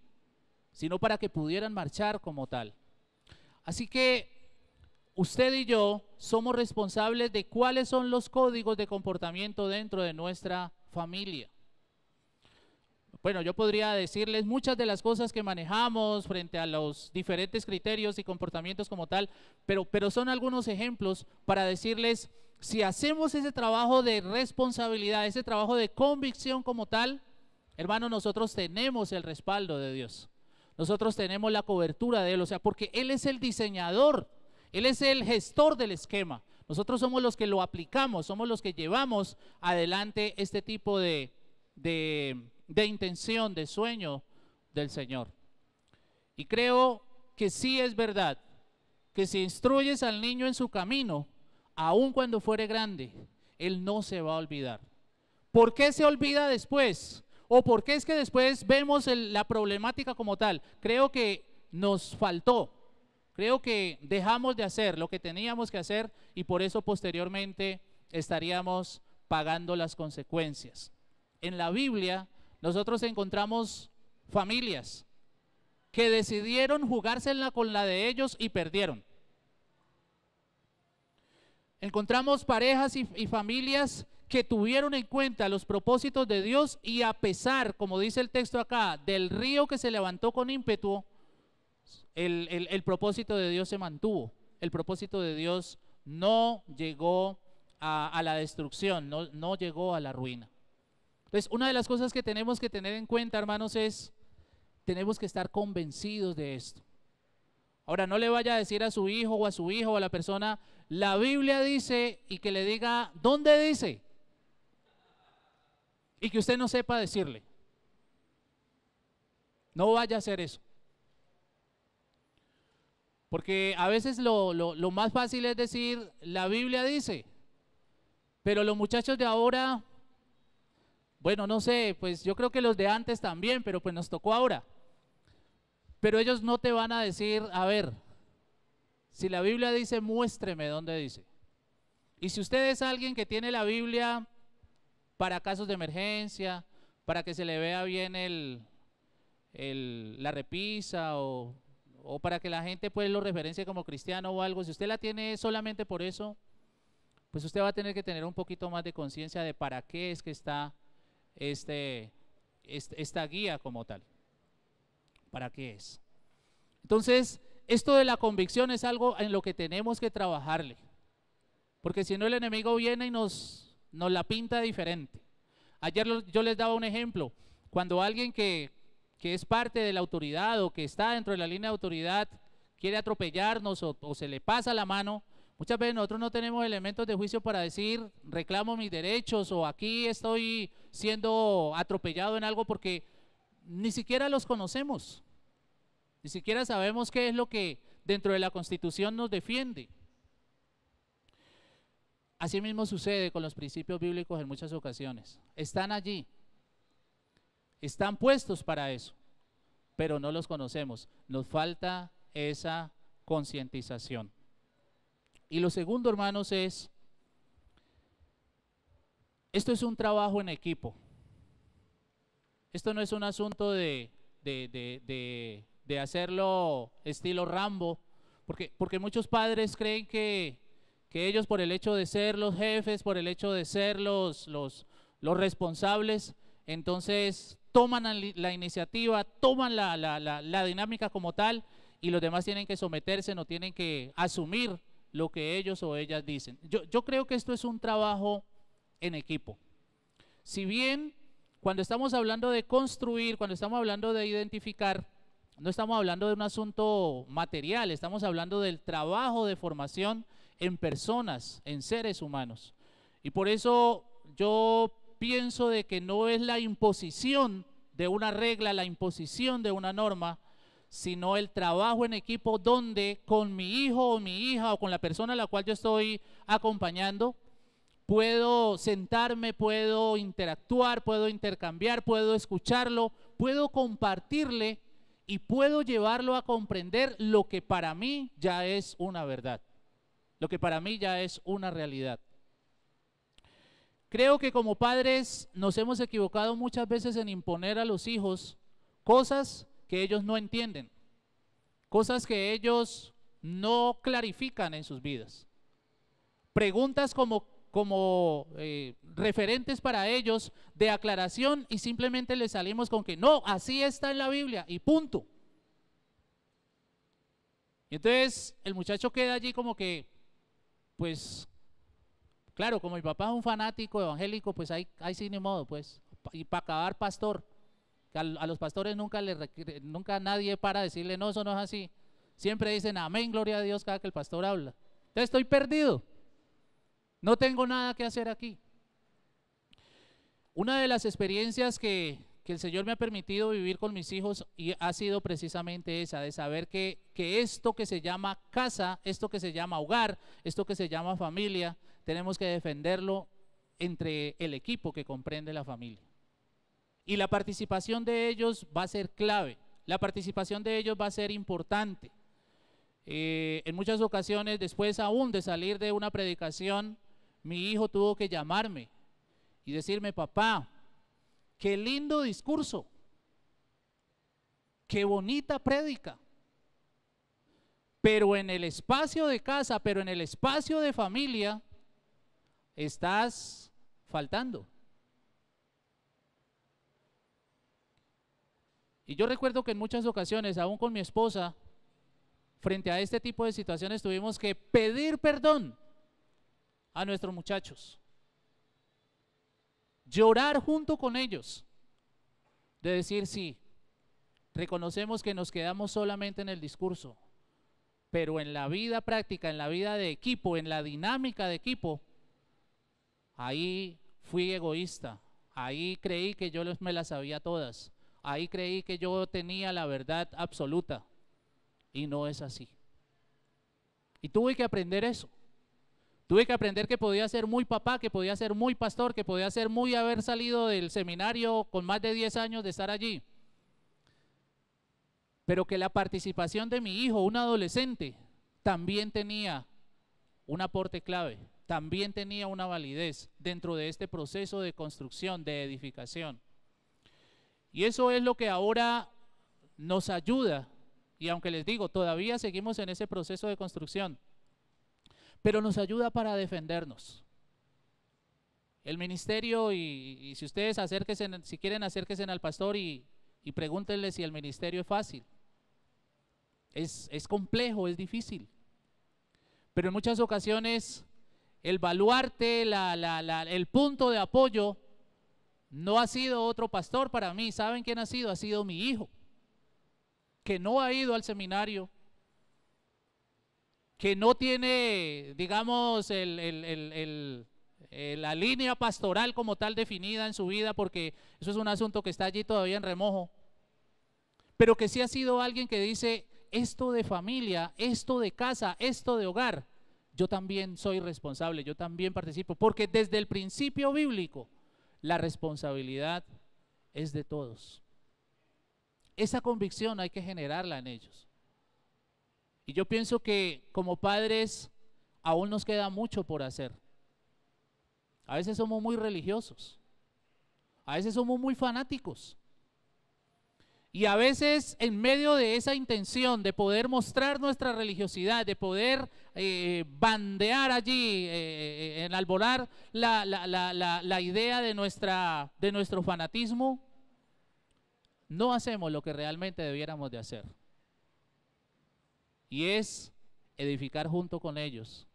sino para que pudieran marchar como tal. Así que usted y yo somos responsables de cuáles son los códigos de comportamiento dentro de nuestra familia. Bueno, yo podría decirles muchas de las cosas que manejamos frente a los diferentes criterios y comportamientos como tal, pero, pero son algunos ejemplos para decirles, si hacemos ese trabajo de responsabilidad, ese trabajo de convicción como tal, hermano, nosotros tenemos el respaldo de Dios. Nosotros tenemos la cobertura de Él, o sea, porque Él es el diseñador él es el gestor del esquema. Nosotros somos los que lo aplicamos, somos los que llevamos adelante este tipo de, intención, de sueño del Señor. Y creo que sí es verdad que si instruyes al niño en su camino, aun cuando fuere grande, él no se va a olvidar. ¿Por qué se olvida después? ¿O por qué es que después vemos la problemática como tal? Creo que nos faltó Creo que dejamos de hacer lo que teníamos que hacer y por eso posteriormente estaríamos pagando las consecuencias. En la Biblia nosotros encontramos familias que decidieron jugársela con la de ellos y perdieron. Encontramos parejas y, familias que tuvieron en cuenta los propósitos de Dios y a pesar, como dice el texto acá, del río que se levantó con ímpetu, el, propósito de Dios se mantuvo. El propósito de Dios no llegó a, la destrucción, no, no llegó a la ruina. Entonces, una de las cosas que tenemos que tener en cuenta, hermanos, es tenemos que estar convencidos de esto. Ahora, no le vaya a decir a su hijo o a su hijo o a la persona, la Biblia dice y que le diga, ¿dónde dice? Y que usted no sepa decirle. No vaya a hacer eso. Porque a veces lo, más fácil es decir, la Biblia dice, pero los muchachos de ahora, bueno, no sé, pues yo creo que los de antes también, pero pues nos tocó ahora. Pero ellos no te van a decir, a ver, si la Biblia dice, muéstreme dónde dice. Y si usted es alguien que tiene la Biblia para casos de emergencia, para que se le vea bien la repisa o o para que la gente pues lo referencie como cristiano o algo, si usted la tiene solamente por eso, pues usted va a tener que tener un poquito más de conciencia de para qué es que está este, esta guía como tal. ¿Para qué es? Entonces, esto de la convicción es algo en lo que tenemos que trabajarle. Porque si no, el enemigo viene y nos, nos la pinta diferente. Ayer yo les daba un ejemplo. Cuando alguien que que es parte de la autoridad o que está dentro de la línea de autoridad quiere atropellarnos o, se le pasa la mano, muchas veces nosotros no tenemos elementos de juicio para decir reclamo mis derechos o aquí estoy siendo atropellado en algo porque ni siquiera los conocemos, ni siquiera sabemos qué es lo que dentro de la constitución nos defiende. así mismo sucede con los principios bíblicos en muchas ocasiones. Están allí, están puestos para eso, pero no los conocemos. Nos falta esa concientización. Y lo segundo, hermanos, es, esto es un trabajo en equipo. Esto no es un asunto de, hacerlo estilo Rambo, porque, porque muchos padres creen que, que, ellos por el hecho de ser los jefes, por el hecho de ser los, los responsables, entonces toman la iniciativa, toman la, dinámica como tal y los demás tienen que someterse, no tienen que asumir lo que ellos o ellas dicen. yo, creo que esto es un trabajo en equipo. Si bien cuando estamos hablando de construir, cuando estamos hablando de identificar, no estamos hablando de un asunto material, estamos hablando del trabajo de formación en personas, en seres humanos. Y por eso yo pienso de que no es la imposición de una regla, la imposición de una norma, sino el trabajo en equipo donde con mi hijo o mi hija o con la persona a la cual yo estoy acompañando, puedo sentarme, puedo interactuar, puedo intercambiar, puedo escucharlo, puedo compartirle y puedo llevarlo a comprender lo que para mí ya es una verdad, lo que para mí ya es una realidad. Creo que como padres nos hemos equivocado muchas veces en imponer a los hijos cosas que ellos no entienden, cosas que ellos no clarifican en sus vidas. Preguntas como, como eh, referentes para ellos de aclaración y simplemente les salimos con que no, así está en la Biblia y punto. Y entonces el muchacho queda allí como que, pues, Claro, como mi papá es un fanático evangélico, pues hay sin sin ni modo, pues. Y para acabar, pastor. a, los pastores nunca, le, nunca nadie para decirle, no, eso no es así. Siempre dicen, amén, gloria a Dios, cada que el pastor habla. Entonces estoy perdido. No tengo nada que hacer aquí. Una de las experiencias que, el Señor me ha permitido vivir con mis hijos y ha sido precisamente esa, de saber que, que esto que se llama casa, esto que se llama hogar, esto que se llama familia, tenemos que defenderlo entre el equipo que comprende la familia. Y la participación de ellos va a ser clave, la participación de ellos va a ser importante. Eh, en muchas ocasiones, después aún de salir de una predicación, mi hijo tuvo que llamarme y decirme, papá, qué lindo discurso, qué bonita prédica, pero en el espacio de casa, pero en el espacio de familia, estás faltando. Y yo recuerdo que en muchas ocasiones, aún con mi esposa, frente a este tipo de situaciones tuvimos que pedir perdón a nuestros muchachos. Llorar junto con ellos. De decir, sí, reconocemos que nos quedamos solamente en el discurso, pero en la vida práctica, en la vida de equipo, en la dinámica de equipo, Ahí fui egoísta. Ahí creí que yo me las sabía todas. Ahí creí que yo tenía la verdad absoluta. Y no es así. Y tuve que aprender eso. Tuve que aprender que podía ser muy papá, que podía ser muy pastor, que podía ser muy haber salido del seminario con más de 10 años de estar allí. Pero que la participación de mi hijo, un adolescente, también tenía un aporte clave también tenía una validez dentro de este proceso de construcción, de edificación. Y eso es lo que ahora nos ayuda, y aunque les digo, todavía seguimos en ese proceso de construcción, pero nos ayuda para defendernos. El ministerio, y, si ustedes acérquense, si quieren acérquense al pastor y, pregúntenle si el ministerio es fácil. Es, es complejo, es difícil. Pero en muchas ocasiones el baluarte, el punto de apoyo, no ha sido otro pastor para mí. ¿Saben quién ha sido? Ha sido mi hijo, que no ha ido al seminario, que no tiene, digamos, eh, la línea pastoral como tal definida en su vida, porque eso es un asunto que está allí todavía en remojo, pero que sí ha sido alguien que dice, esto de familia, esto de casa, esto de hogar, yo también soy responsable, yo también participo, porque desde el principio bíblico la responsabilidad es de todos. Esa convicción hay que generarla en ellos. Y yo pienso que como padres aún nos queda mucho por hacer. A veces somos muy religiosos, a veces somos muy fanáticos, y a veces en medio de esa intención de poder mostrar nuestra religiosidad, de poder eh, bandear allí, eh, eh, enalborar la, idea de, nuestra, de nuestro fanatismo, no hacemos lo que realmente debiéramos de hacer. Y es edificar junto con ellos,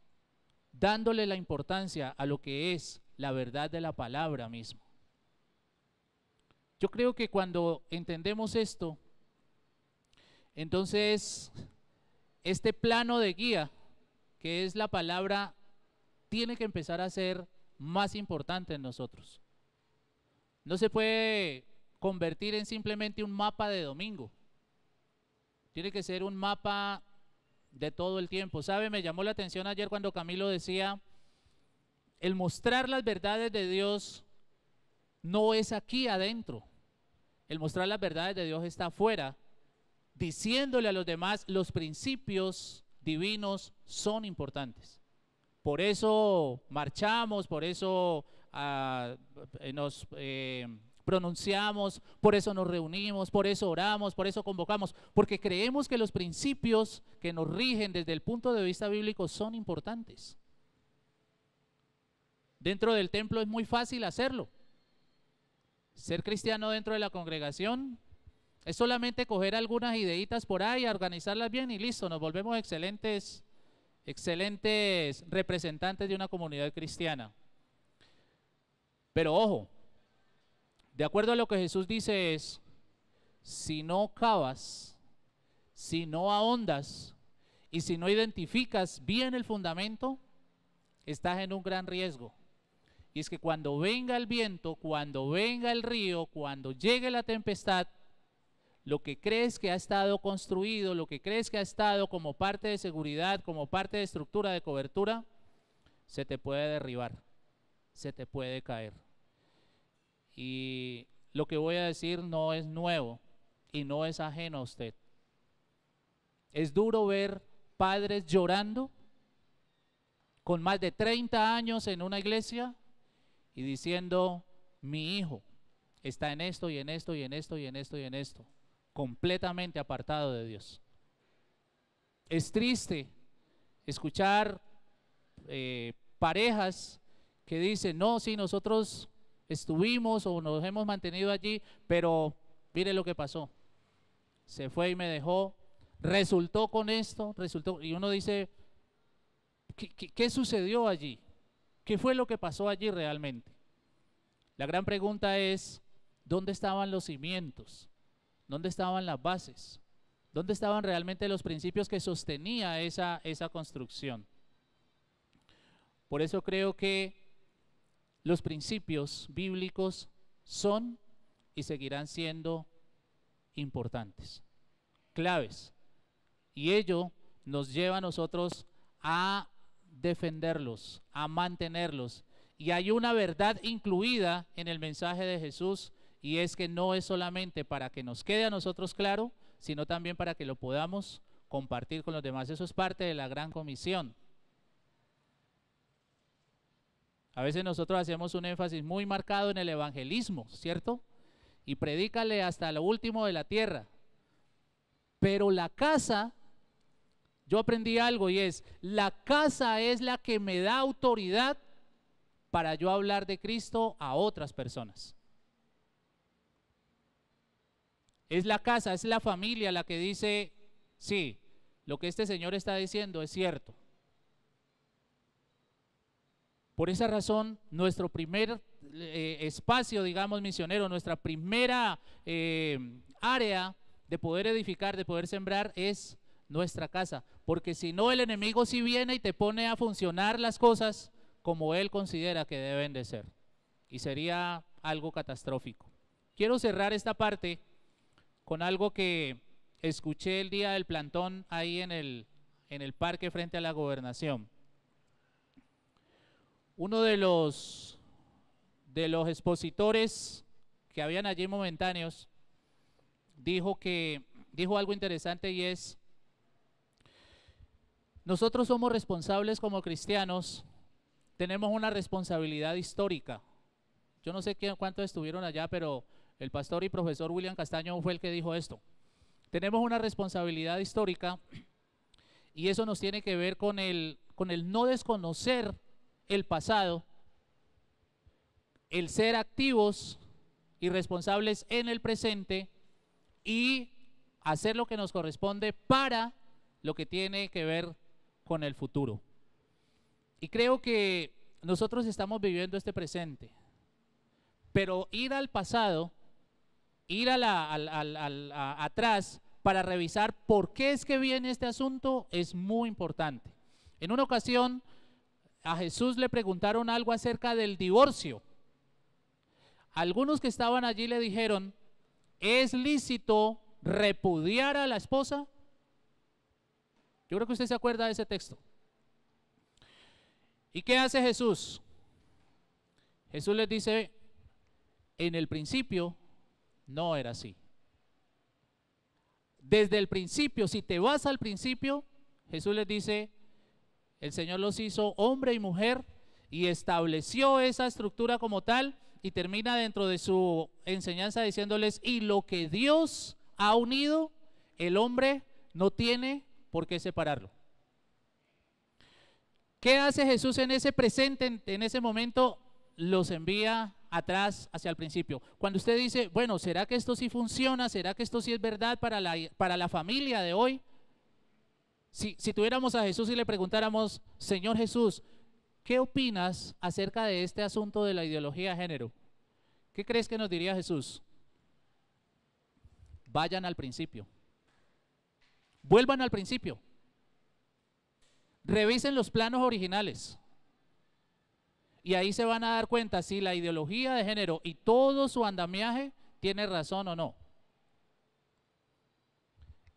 dándole la importancia a lo que es la verdad de la palabra mismo. Yo creo que cuando entendemos esto, entonces este plano de guía, que es la palabra, tiene que empezar a ser más importante en nosotros. No se puede convertir en simplemente un mapa de domingo. Tiene que ser un mapa de todo el tiempo. ¿Sabe? Me llamó la atención ayer cuando Camilo decía, el mostrar las verdades de Dios no es aquí adentro. El mostrar las verdades de Dios está afuera, diciéndole a los demás los principios divinos son importantes. Por eso marchamos, por eso ah, eh, nos eh, pronunciamos, por eso nos reunimos, por eso oramos, por eso convocamos, porque creemos que los principios que nos rigen desde el punto de vista bíblico son importantes. Dentro del templo es muy fácil hacerlo. Ser cristiano dentro de la congregación es solamente coger algunas ideitas por ahí, organizarlas bien y listo, nos volvemos excelentes, excelentes representantes de una comunidad cristiana. Pero ojo, de acuerdo a lo que Jesús dice es, si no cavas, si no ahondas y si no identificas bien el fundamento, estás en un gran riesgo. Y es que cuando venga el viento, cuando venga el río, cuando llegue la tempestad, lo que crees que ha estado construido, lo que crees que ha estado como parte de seguridad, como parte de estructura de cobertura, se te puede derribar, se te puede caer. Y lo que voy a decir no es nuevo y no es ajeno a usted. Es duro ver padres llorando con más de 30 años en una iglesia y diciendo, mi hijo está en esto y en esto y en esto y en esto y en esto, completamente apartado de Dios. Es triste escuchar eh, parejas que dicen, no, si nosotros estuvimos o nos hemos mantenido allí, pero mire lo que pasó. Se fue y me dejó, resultó con esto, resultó, y uno dice, qué sucedió allí? ¿Qué fue lo que pasó allí realmente? La gran pregunta es, ¿dónde estaban los cimientos? ¿Dónde estaban las bases? ¿Dónde estaban realmente los principios que sostenía esa, esa construcción? Por eso creo que los principios bíblicos son y seguirán siendo importantes, claves. Y ello nos lleva a nosotros a defenderlos, a mantenerlos. Y hay una verdad incluida en el mensaje de Jesús y es que no es solamente para que nos quede a nosotros claro, sino también para que lo podamos compartir con los demás. Eso es parte de la gran comisión. A veces nosotros hacemos un énfasis muy marcado en el evangelismo, ¿cierto? Y predícale hasta lo último de la tierra. Pero la casa yo aprendí algo y es, la casa es la que me da autoridad para yo hablar de Cristo a otras personas. Es la casa, es la familia la que dice, sí, lo que este señor está diciendo es cierto. Por esa razón, nuestro primer eh, espacio, digamos, misionero, nuestra primera eh, área de poder edificar, de poder sembrar, es nuestra casa, porque si no el enemigo si viene y te pone a funcionar las cosas como él considera que deben de ser, y sería algo catastrófico. Quiero cerrar esta parte con algo que escuché el día del plantón ahí en el, en el parque frente a la gobernación. Uno de los, de los expositores que habían allí momentáneos dijo que dijo algo interesante y es nosotros somos responsables como cristianos, tenemos una responsabilidad histórica. Yo no sé quién, cuántos estuvieron allá, pero el pastor y profesor William Castaño fue el que dijo esto. Tenemos una responsabilidad histórica y eso nos tiene que ver con el, con el no desconocer el pasado, el ser activos y responsables en el presente y hacer lo que nos corresponde para lo que tiene que ver con el futuro. Y creo que nosotros estamos viviendo este presente, pero ir al pasado, ir a la, al, atrás para revisar por qué es que viene este asunto es muy importante. En una ocasión a Jesús le preguntaron algo acerca del divorcio. Algunos que estaban allí le dijeron, ¿es lícito repudiar a la esposa? Yo creo que usted se acuerda de ese texto. ¿Y qué hace Jesús? Jesús les dice, en el principio no era así. Desde el principio, si te vas al principio, Jesús les dice, el Señor los hizo hombre y mujer y estableció esa estructura como tal y termina dentro de su enseñanza diciéndoles, y lo que Dios ha unido, el hombre no tiene ¿Por qué separarlo? ¿Qué hace Jesús en ese presente, en ese momento? Los envía atrás hacia el principio. Cuando usted dice, bueno, ¿será que esto sí funciona? ¿Será que esto sí es verdad para la, para la familia de hoy? Si, si tuviéramos a Jesús y le preguntáramos, Señor Jesús, ¿qué opinas acerca de este asunto de la ideología de género? ¿Qué crees que nos diría Jesús? Vayan al principio. Vuelvan al principio. Revisen los planos originales. Y ahí se van a dar cuenta si la ideología de género y todo su andamiaje tiene razón o no.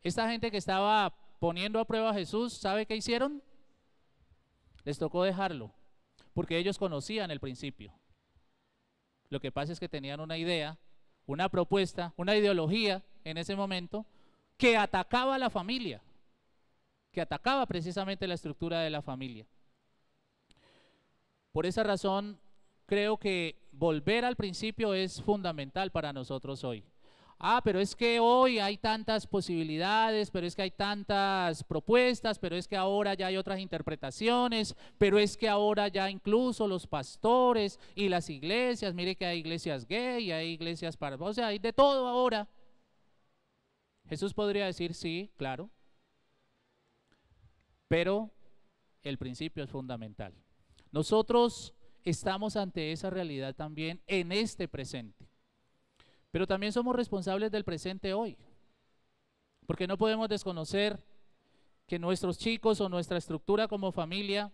Esta gente que estaba poniendo a prueba a Jesús, ¿sabe qué hicieron? Les tocó dejarlo, porque ellos conocían el principio. Lo que pasa es que tenían una idea, una propuesta, una ideología en ese momento que atacaba a la familia, que atacaba precisamente la estructura de la familia. Por esa razón, creo que volver al principio es fundamental para nosotros hoy. Ah, pero es que hoy hay tantas posibilidades, pero es que hay tantas propuestas, pero es que ahora ya hay otras interpretaciones, pero es que ahora ya incluso los pastores y las iglesias, mire que hay iglesias gay, hay iglesias para, o sea, hay de todo ahora. Jesús podría decir, sí, claro, pero el principio es fundamental. Nosotros estamos ante esa realidad también en este presente, pero también somos responsables del presente hoy, porque no podemos desconocer que nuestros chicos o nuestra estructura como familia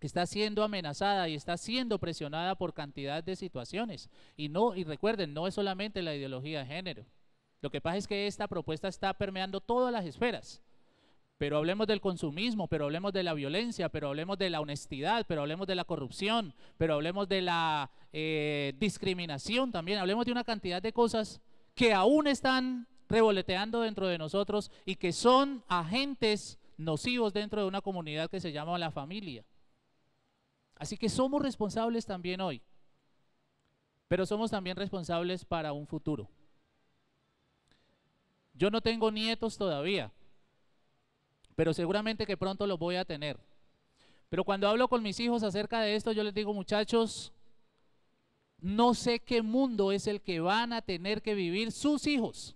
está siendo amenazada y está siendo presionada por cantidad de situaciones. Y no, y recuerden, no es solamente la ideología de género. Lo que pasa es que esta propuesta está permeando todas las esferas. Pero hablemos del consumismo, pero hablemos de la violencia, pero hablemos de la honestidad, pero hablemos de la corrupción, pero hablemos de la eh, discriminación también, hablemos de una cantidad de cosas que aún están revoleteando dentro de nosotros y que son agentes nocivos dentro de una comunidad que se llama la familia. Así que somos responsables también hoy, pero somos también responsables para un futuro. Yo no tengo nietos todavía, pero seguramente que pronto los voy a tener. Pero cuando hablo con mis hijos acerca de esto, yo les digo, muchachos, no sé qué mundo es el que van a tener que vivir sus hijos.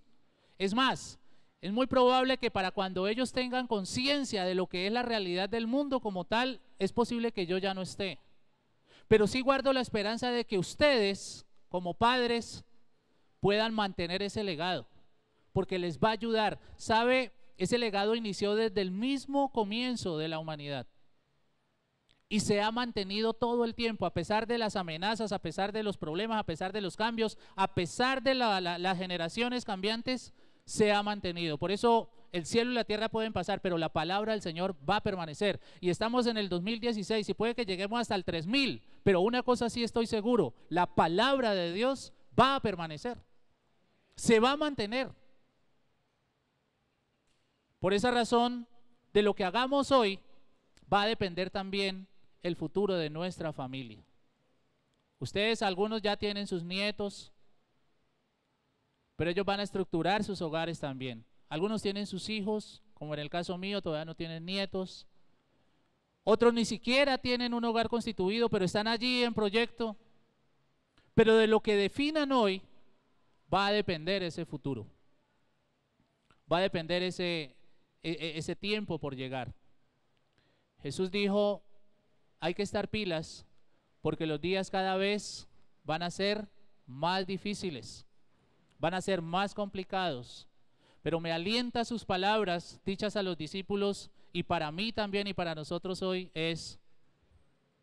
Es más, es muy probable que para cuando ellos tengan conciencia de lo que es la realidad del mundo como tal, es posible que yo ya no esté. Pero sí guardo la esperanza de que ustedes, como padres, puedan mantener ese legado porque les va a ayudar. ¿Sabe? Ese legado inició desde el mismo comienzo de la humanidad y se ha mantenido todo el tiempo, a pesar de las amenazas, a pesar de los problemas, a pesar de los cambios, a pesar de las generaciones cambiantes, se ha mantenido. Por eso el cielo y la tierra pueden pasar, pero la palabra del Señor va a permanecer. Y estamos en el 2016 y puede que lleguemos hasta el 3000, pero una cosa sí estoy seguro, la palabra de Dios va a permanecer, se va a mantener. Por esa razón, de lo que hagamos hoy va a depender también el futuro de nuestra familia. Ustedes, algunos ya tienen sus nietos, pero ellos van a estructurar sus hogares también. Algunos tienen sus hijos, como en el caso mío, todavía no tienen nietos. Otros ni siquiera tienen un hogar constituido, pero están allí en proyecto. Pero de lo que definan hoy va a depender ese futuro. Va a depender ese, e, e, ese tiempo por llegar. Jesús dijo, hay que estar pilas porque los días cada vez van a ser más difíciles, van a ser más complicados. Pero me alienta sus palabras dichas a los discípulos y para mí también y para nosotros hoy es,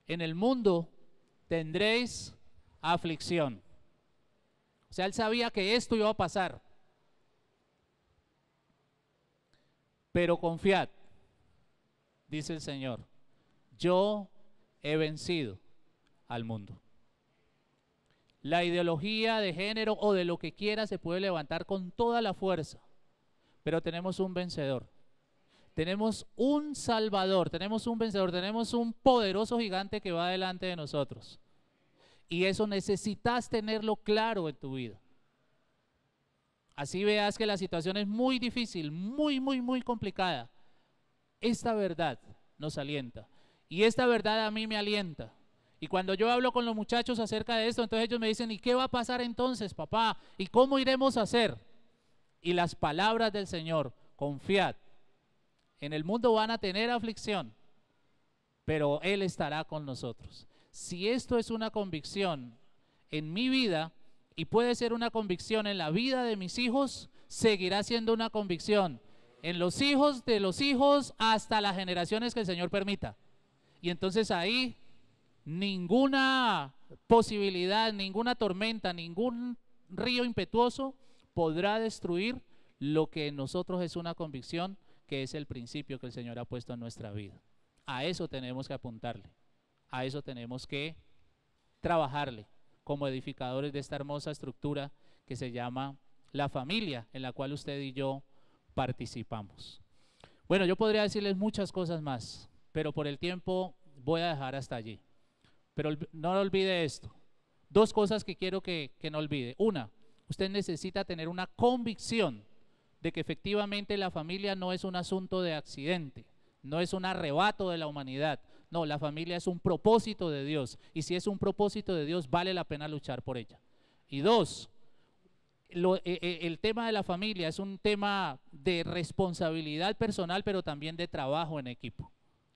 en el mundo tendréis aflicción. O sea, él sabía que esto iba a pasar. Pero confiad, dice el Señor, yo he vencido al mundo. La ideología de género o de lo que quiera se puede levantar con toda la fuerza, pero tenemos un vencedor. Tenemos un salvador, tenemos un vencedor, tenemos un poderoso gigante que va delante de nosotros. Y eso necesitas tenerlo claro en tu vida. Así veas que la situación es muy difícil, muy, muy, muy complicada. Esta verdad nos alienta. Y esta verdad a mí me alienta. Y cuando yo hablo con los muchachos acerca de esto, entonces ellos me dicen, ¿y qué va a pasar entonces, papá? ¿Y cómo iremos a hacer? Y las palabras del Señor, confiad. En el mundo van a tener aflicción, pero Él estará con nosotros. Si esto es una convicción en mi vida, y puede ser una convicción en la vida de mis hijos, seguirá siendo una convicción en los hijos de los hijos hasta las generaciones que el Señor permita. Y entonces ahí ninguna posibilidad, ninguna tormenta, ningún río impetuoso podrá destruir lo que en nosotros es una convicción, que es el principio que el Señor ha puesto en nuestra vida. A eso tenemos que apuntarle, a eso tenemos que trabajarle como edificadores de esta hermosa estructura que se llama la familia, en la cual usted y yo participamos. Bueno, yo podría decirles muchas cosas más, pero por el tiempo voy a dejar hasta allí. Pero no olvide esto. Dos cosas que quiero que, no olvide. Una, usted necesita tener una convicción de que efectivamente la familia no es un asunto de accidente, no es un arrebato de la humanidad, no, la familia es un propósito de Dios. Y si es un propósito de Dios, vale la pena luchar por ella. Y dos, eh, eh, el tema de la familia es un tema de responsabilidad personal, pero también de trabajo en equipo.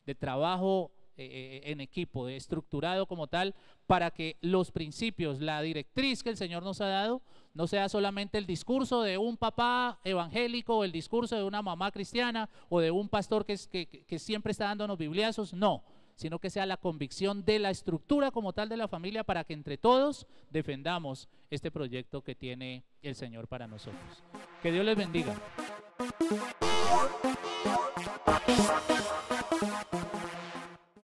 De trabajo eh, en equipo, de estructurado como tal, para que los principios, la directriz que el Señor nos ha dado, no sea solamente el discurso de un papá evangélico, o el discurso de una mamá cristiana o de un pastor que, que siempre está dándonos bibliazos, no sino que sea la convicción de la estructura como tal de la familia para que entre todos defendamos este proyecto que tiene el Señor para nosotros. Que Dios les bendiga.